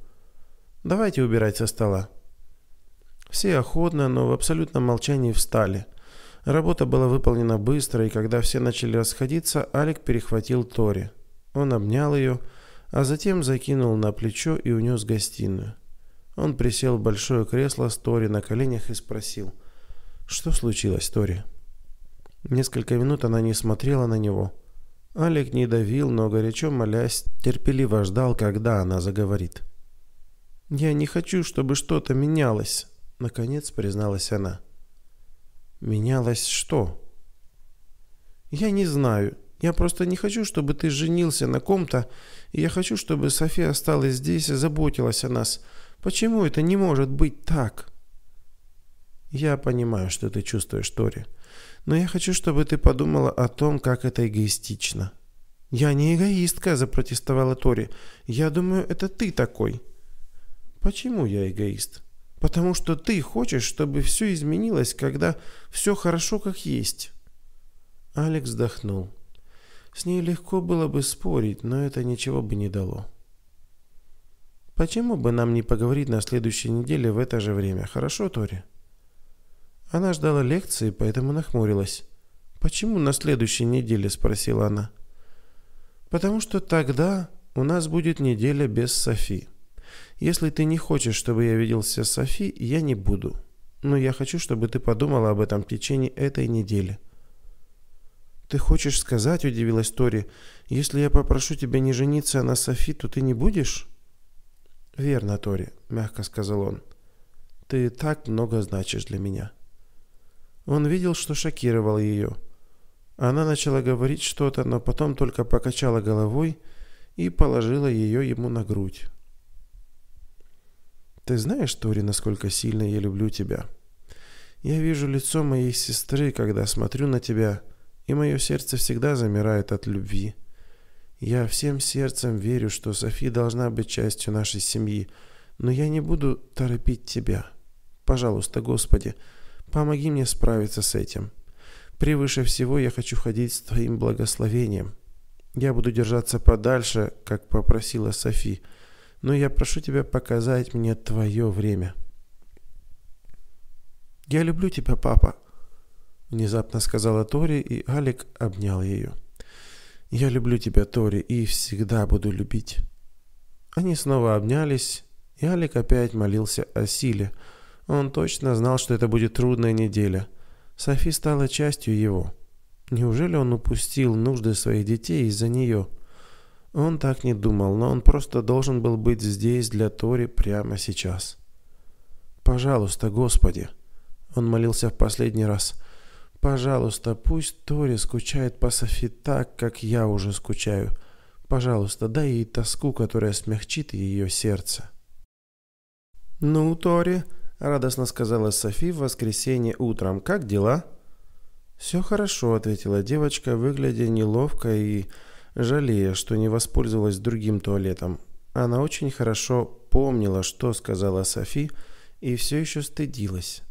Speaker 1: «Давайте убирать со стола». Все охотно, но в абсолютном молчании встали. Работа была выполнена быстро, и когда все начали расходиться, Алик перехватил Тори. Он обнял ее, а затем закинул на плечо и унес в гостиную. Он присел в большое кресло с Тори на коленях и спросил. «Что случилось, Тори?» Несколько минут она не смотрела на него. Алик не давил, но горячо молясь, терпеливо ждал, когда она заговорит. «Я не хочу, чтобы что-то менялось», — наконец призналась она. «Менялось что?» «Я не знаю. Я просто не хочу, чтобы ты женился на ком-то, и я хочу, чтобы София осталась здесь и заботилась о нас». Почему это не может быть так? Я понимаю, что ты чувствуешь, Тори. Но я хочу, чтобы ты подумала о том, как это эгоистично. Я не эгоистка, запротестовала Тори. Я думаю, это ты такой. Почему я эгоист? Потому что ты хочешь, чтобы все изменилось, когда все хорошо как есть. Алекс вздохнул. С ней легко было бы спорить, но это ничего бы не дало. «Почему бы нам не поговорить на следующей неделе в это же время, хорошо, Тори?» Она ждала лекции, поэтому нахмурилась. «Почему на следующей неделе?» – спросила она. «Потому что тогда у нас будет неделя без Софи. Если ты не хочешь, чтобы я виделся с Софи, я не буду. Но я хочу, чтобы ты подумала об этом в течение этой недели». «Ты хочешь сказать, — удивилась Тори, — если я попрошу тебя не жениться на Софи, то ты не будешь?» «Верно, Тори», — мягко сказал он. «Ты так много значишь для меня». Он видел, что шокировал ее. Она начала говорить что-то, но потом только покачала головой и положила ее ему на грудь. «Ты знаешь, Тори, насколько сильно я люблю тебя? Я вижу лицо моей сестры, когда смотрю на тебя, и мое сердце всегда замирает от любви». Я всем сердцем верю, что Софи должна быть частью нашей семьи, но я не буду торопить тебя. Пожалуйста, Господи, помоги мне справиться с этим. Превыше всего я хочу ходить с Твоим благословением. Я буду держаться подальше, как попросила Софи, но я прошу тебя показать мне Твое время. «Я люблю тебя, папа», — внезапно сказала Тори, и Алик обнял ее. Я люблю тебя, Тори, и всегда буду любить». Они снова обнялись, и Алик опять молился о силе. Он точно знал, что это будет трудная неделя. Софи стала частью его. Неужели он упустил нужды своих детей из-за нее? Он так не думал, но он просто должен был быть здесь для Тори прямо сейчас. «Пожалуйста, Господи!» Он молился в последний раз – Пожалуйста, пусть Тори скучает по Софи так, как я уже скучаю. Пожалуйста, дай ей тоску, которая смягчит ее сердце. «Ну, Тори», — радостно сказала Софи в воскресенье утром, — «как дела?» «Все хорошо», — ответила девочка, выглядя неловко и жалея, что не воспользовалась другим туалетом. Она очень хорошо помнила, что сказала Софи, и все еще стыдилась.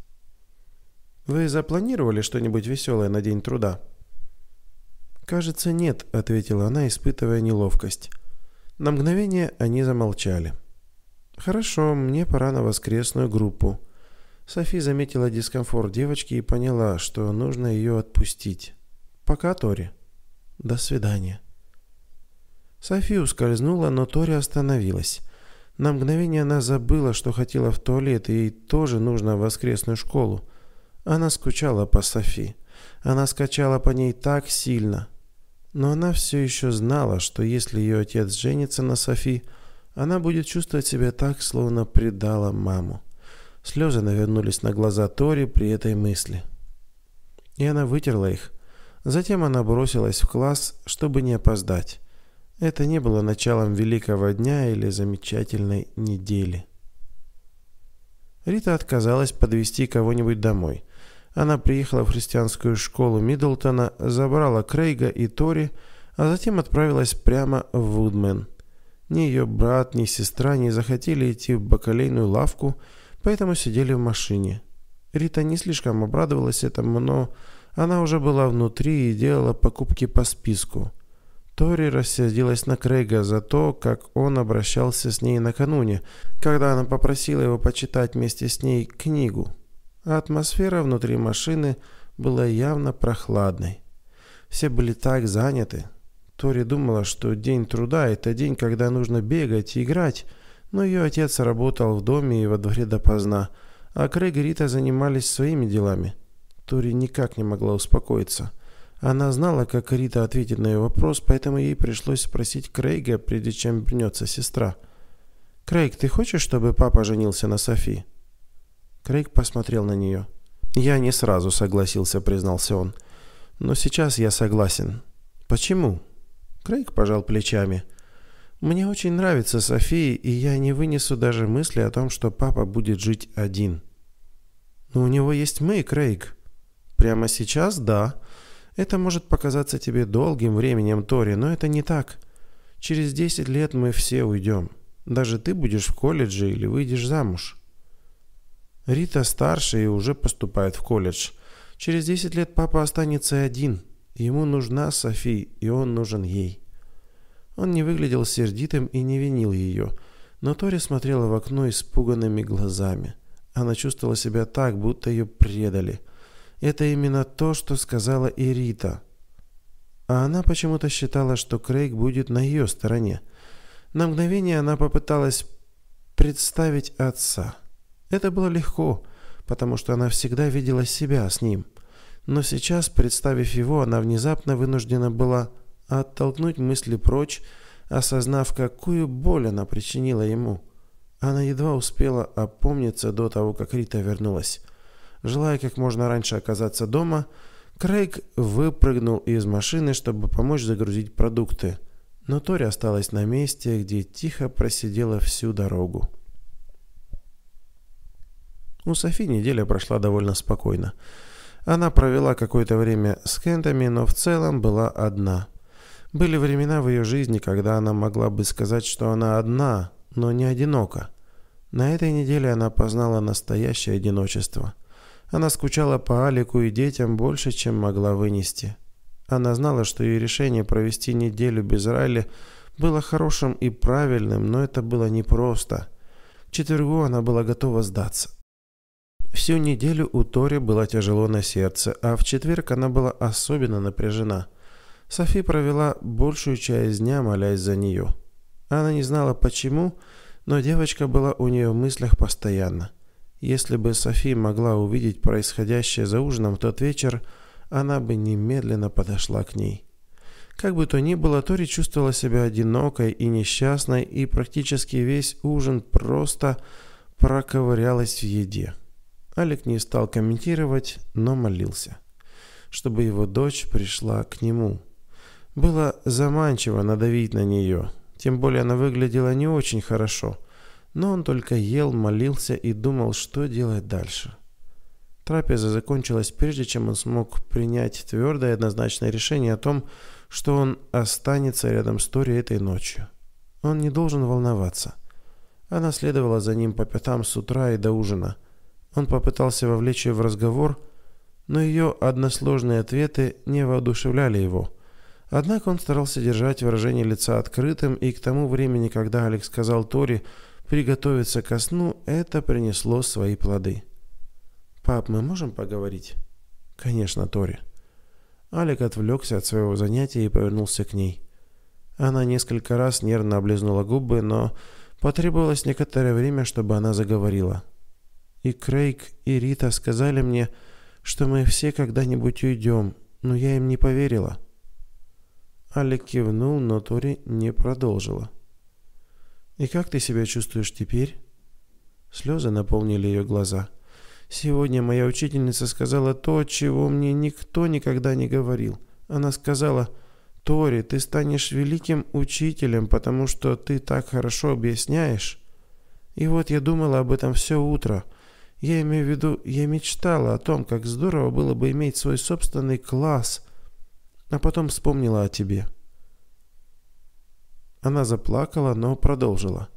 Speaker 1: «Вы запланировали что-нибудь веселое на День труда?» «Кажется, нет», — ответила она, испытывая неловкость. На мгновение они замолчали. «Хорошо, мне пора на воскресную группу». Софи заметила дискомфорт девочки и поняла, что нужно ее отпустить. «Пока, Тори. До свидания». Софи ускользнула, но Тори остановилась. На мгновение она забыла, что хотела в туалет, и ей тоже нужно в воскресную школу. Она скучала по Софи. Она скачала по ней так сильно. Но она все еще знала, что если ее отец женится на Софи, она будет чувствовать себя так, словно предала маму. Слезы навернулись на глаза Тори при этой мысли. И она вытерла их. Затем она бросилась в класс, чтобы не опоздать. Это не было началом великого дня или замечательной недели. Рита отказалась подвести кого-нибудь домой – она приехала в христианскую школу Миддлтона, забрала Крейга и Тори, а затем отправилась прямо в Вудмен. Ни ее брат, ни сестра не захотели идти в бакалейную лавку, поэтому сидели в машине. Рита не слишком обрадовалась этому, но она уже была внутри и делала покупки по списку. Тори рассердилась на Крейга за то, как он обращался с ней накануне, когда она попросила его почитать вместе с ней книгу а атмосфера внутри машины была явно прохладной. Все были так заняты. Тори думала, что день труда – это день, когда нужно бегать и играть, но ее отец работал в доме и во дворе допоздна, а Крэг и Рита занимались своими делами. Тори никак не могла успокоиться. Она знала, как Рита ответит на ее вопрос, поэтому ей пришлось спросить Крейга, прежде чем вернется сестра. «Крейг, ты хочешь, чтобы папа женился на Софи?» Крейг посмотрел на нее. «Я не сразу согласился», — признался он. «Но сейчас я согласен». «Почему?» Крейг пожал плечами. «Мне очень нравится София, и я не вынесу даже мысли о том, что папа будет жить один». «Но у него есть мы, Крейг». «Прямо сейчас, да. Это может показаться тебе долгим временем, Тори, но это не так. Через десять лет мы все уйдем. Даже ты будешь в колледже или выйдешь замуж». Рита старше и уже поступает в колледж. Через 10 лет папа останется один. Ему нужна Софи, и он нужен ей. Он не выглядел сердитым и не винил ее. Но Тори смотрела в окно испуганными глазами. Она чувствовала себя так, будто ее предали. Это именно то, что сказала и Рита. А она почему-то считала, что Крейг будет на ее стороне. На мгновение она попыталась представить отца. Это было легко, потому что она всегда видела себя с ним. Но сейчас, представив его, она внезапно вынуждена была оттолкнуть мысли прочь, осознав, какую боль она причинила ему. Она едва успела опомниться до того, как Рита вернулась. Желая как можно раньше оказаться дома, Крейг выпрыгнул из машины, чтобы помочь загрузить продукты. Но Тори осталась на месте, где тихо просидела всю дорогу. У ну, Софи неделя прошла довольно спокойно. Она провела какое-то время с Кентами, но в целом была одна. Были времена в ее жизни, когда она могла бы сказать, что она одна, но не одинока. На этой неделе она познала настоящее одиночество. Она скучала по Алику и детям больше, чем могла вынести. Она знала, что ее решение провести неделю без Райли было хорошим и правильным, но это было непросто. В четвергу она была готова сдаться. Всю неделю у Тори было тяжело на сердце, а в четверг она была особенно напряжена. Софи провела большую часть дня, молясь за нее. Она не знала почему, но девочка была у нее в мыслях постоянно. Если бы Софи могла увидеть происходящее за ужином в тот вечер, она бы немедленно подошла к ней. Как бы то ни было, Тори чувствовала себя одинокой и несчастной, и практически весь ужин просто проковырялась в еде. Алик не стал комментировать, но молился, чтобы его дочь пришла к нему. Было заманчиво надавить на нее, тем более она выглядела не очень хорошо, но он только ел, молился и думал, что делать дальше. Трапеза закончилась прежде, чем он смог принять твердое и однозначное решение о том, что он останется рядом с Тори этой ночью. Он не должен волноваться. Она следовала за ним по пятам с утра и до ужина – он попытался вовлечь ее в разговор, но ее односложные ответы не воодушевляли его. Однако он старался держать выражение лица открытым, и к тому времени, когда Алекс сказал Тори приготовиться ко сну, это принесло свои плоды. «Пап, мы можем поговорить?» «Конечно, Тори». Алик отвлекся от своего занятия и повернулся к ней. Она несколько раз нервно облизнула губы, но потребовалось некоторое время, чтобы она заговорила. И Крейг, и Рита сказали мне, что мы все когда-нибудь уйдем, но я им не поверила». Али кивнул, но Тори не продолжила. «И как ты себя чувствуешь теперь?» Слезы наполнили ее глаза. «Сегодня моя учительница сказала то, чего мне никто никогда не говорил. Она сказала, «Тори, ты станешь великим учителем, потому что ты так хорошо объясняешь». И вот я думала об этом все утро – я имею в виду, я мечтала о том, как здорово было бы иметь свой собственный класс, а потом вспомнила о тебе. Она заплакала, но продолжила.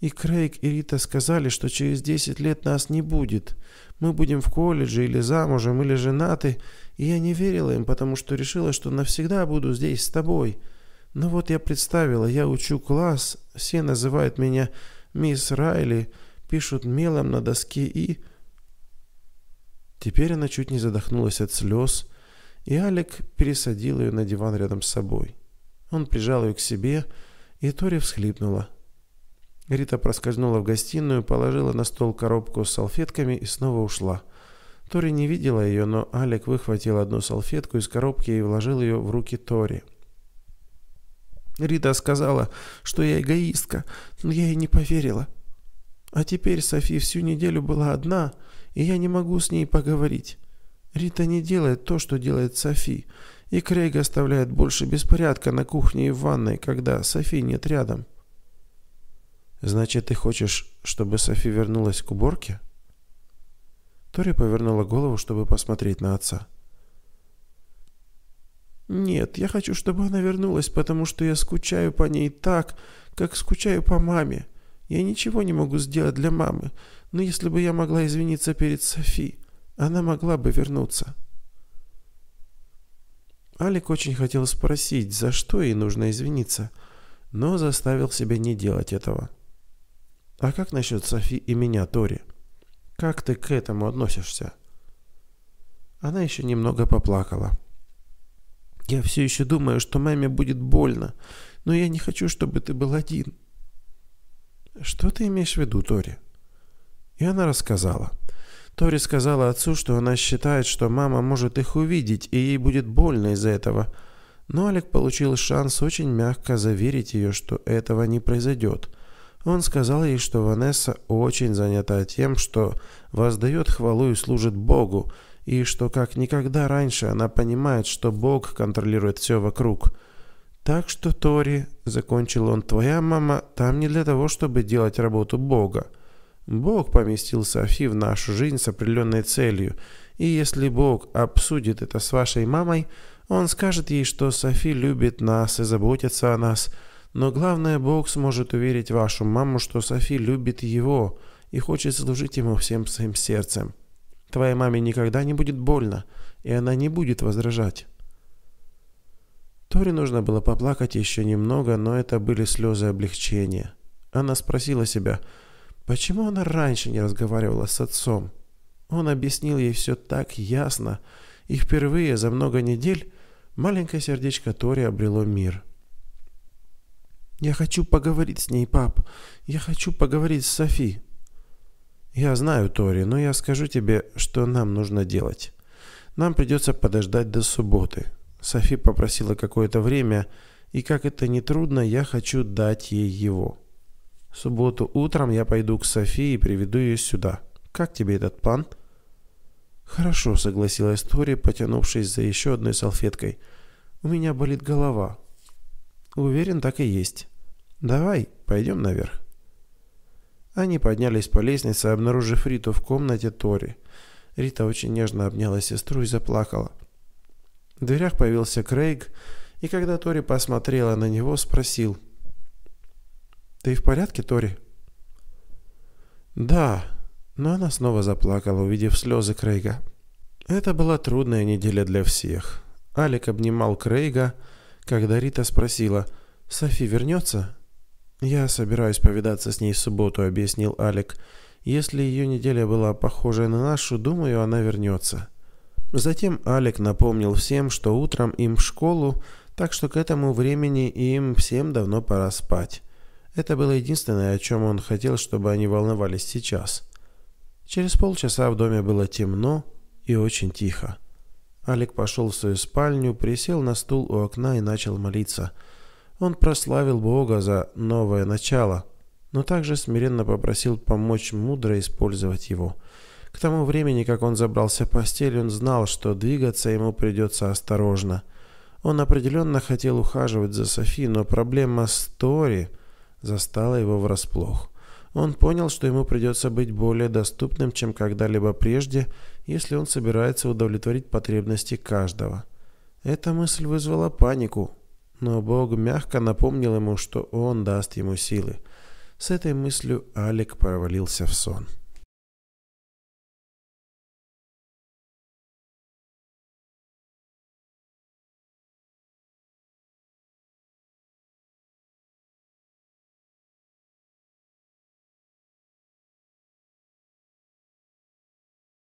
Speaker 1: И Крейг и Рита сказали, что через 10 лет нас не будет. Мы будем в колледже или замужем, или женаты. И я не верила им, потому что решила, что навсегда буду здесь с тобой. Но вот я представила, я учу класс, все называют меня мисс Райли, пишут мелом на доске и... Теперь она чуть не задохнулась от слез, и Алик пересадил ее на диван рядом с собой. Он прижал ее к себе, и Тори всхлипнула. Рита проскользнула в гостиную, положила на стол коробку с салфетками и снова ушла. Тори не видела ее, но Алик выхватил одну салфетку из коробки и вложил ее в руки Тори. Рита сказала, что я эгоистка, но я ей не поверила. А теперь Софи всю неделю была одна, и я не могу с ней поговорить. Рита не делает то, что делает Софи, и Крейг оставляет больше беспорядка на кухне и в ванной, когда Софи нет рядом. «Значит, ты хочешь, чтобы Софи вернулась к уборке?» Тори повернула голову, чтобы посмотреть на отца. «Нет, я хочу, чтобы она вернулась, потому что я скучаю по ней так, как скучаю по маме. Я ничего не могу сделать для мамы, но если бы я могла извиниться перед Софи, она могла бы вернуться. Алик очень хотел спросить, за что ей нужно извиниться, но заставил себя не делать этого. «А как насчет Софи и меня, Тори? Как ты к этому относишься?» Она еще немного поплакала. «Я все еще думаю, что маме будет больно, но я не хочу, чтобы ты был один», «Что ты имеешь в виду, Тори?» И она рассказала. Тори сказала отцу, что она считает, что мама может их увидеть, и ей будет больно из-за этого. Но Алик получил шанс очень мягко заверить ее, что этого не произойдет. Он сказал ей, что Ванесса очень занята тем, что воздает хвалу и служит Богу, и что как никогда раньше она понимает, что Бог контролирует все вокруг – «Так что, Тори», — закончил он, — «твоя мама там не для того, чтобы делать работу Бога. Бог поместил Софи в нашу жизнь с определенной целью, и если Бог обсудит это с вашей мамой, он скажет ей, что Софи любит нас и заботится о нас. Но главное, Бог сможет уверить вашу маму, что Софи любит его и хочет служить ему всем своим сердцем. Твоей маме никогда не будет больно, и она не будет возражать». Тори нужно было поплакать еще немного, но это были слезы облегчения. Она спросила себя, почему она раньше не разговаривала с отцом. Он объяснил ей все так ясно, и впервые за много недель маленькое сердечко Тори обрело мир. «Я хочу поговорить с ней, пап. Я хочу поговорить с Софи». «Я знаю, Тори, но я скажу тебе, что нам нужно делать. Нам придется подождать до субботы. Софи попросила какое-то время, и как это не трудно, я хочу дать ей его. В субботу утром я пойду к Софи и приведу ее сюда. Как тебе этот план? Хорошо, согласилась Тори, потянувшись за еще одной салфеткой. У меня болит голова. Уверен, так и есть. Давай, пойдем наверх. Они поднялись по лестнице, обнаружив Риту в комнате Тори. Рита очень нежно обняла сестру и заплакала. В дверях появился Крейг, и когда Тори посмотрела на него, спросил. «Ты в порядке, Тори?» «Да», но она снова заплакала, увидев слезы Крейга. Это была трудная неделя для всех. Алик обнимал Крейга, когда Рита спросила, «Софи вернется?» «Я собираюсь повидаться с ней в субботу», — объяснил Алик. «Если ее неделя была похожая на нашу, думаю, она вернется». Затем Алик напомнил всем, что утром им в школу, так что к этому времени им всем давно пора спать. Это было единственное, о чем он хотел, чтобы они волновались сейчас. Через полчаса в доме было темно и очень тихо. Алик пошел в свою спальню, присел на стул у окна и начал молиться. Он прославил Бога за новое начало, но также смиренно попросил помочь мудро использовать его – к тому времени, как он забрался в постель, он знал, что двигаться ему придется осторожно. Он определенно хотел ухаживать за Софи, но проблема с Тори застала его врасплох. Он понял, что ему придется быть более доступным, чем когда-либо прежде, если он собирается удовлетворить потребности каждого. Эта мысль вызвала панику, но Бог мягко напомнил ему, что он даст ему силы. С этой мыслью Алик провалился в сон.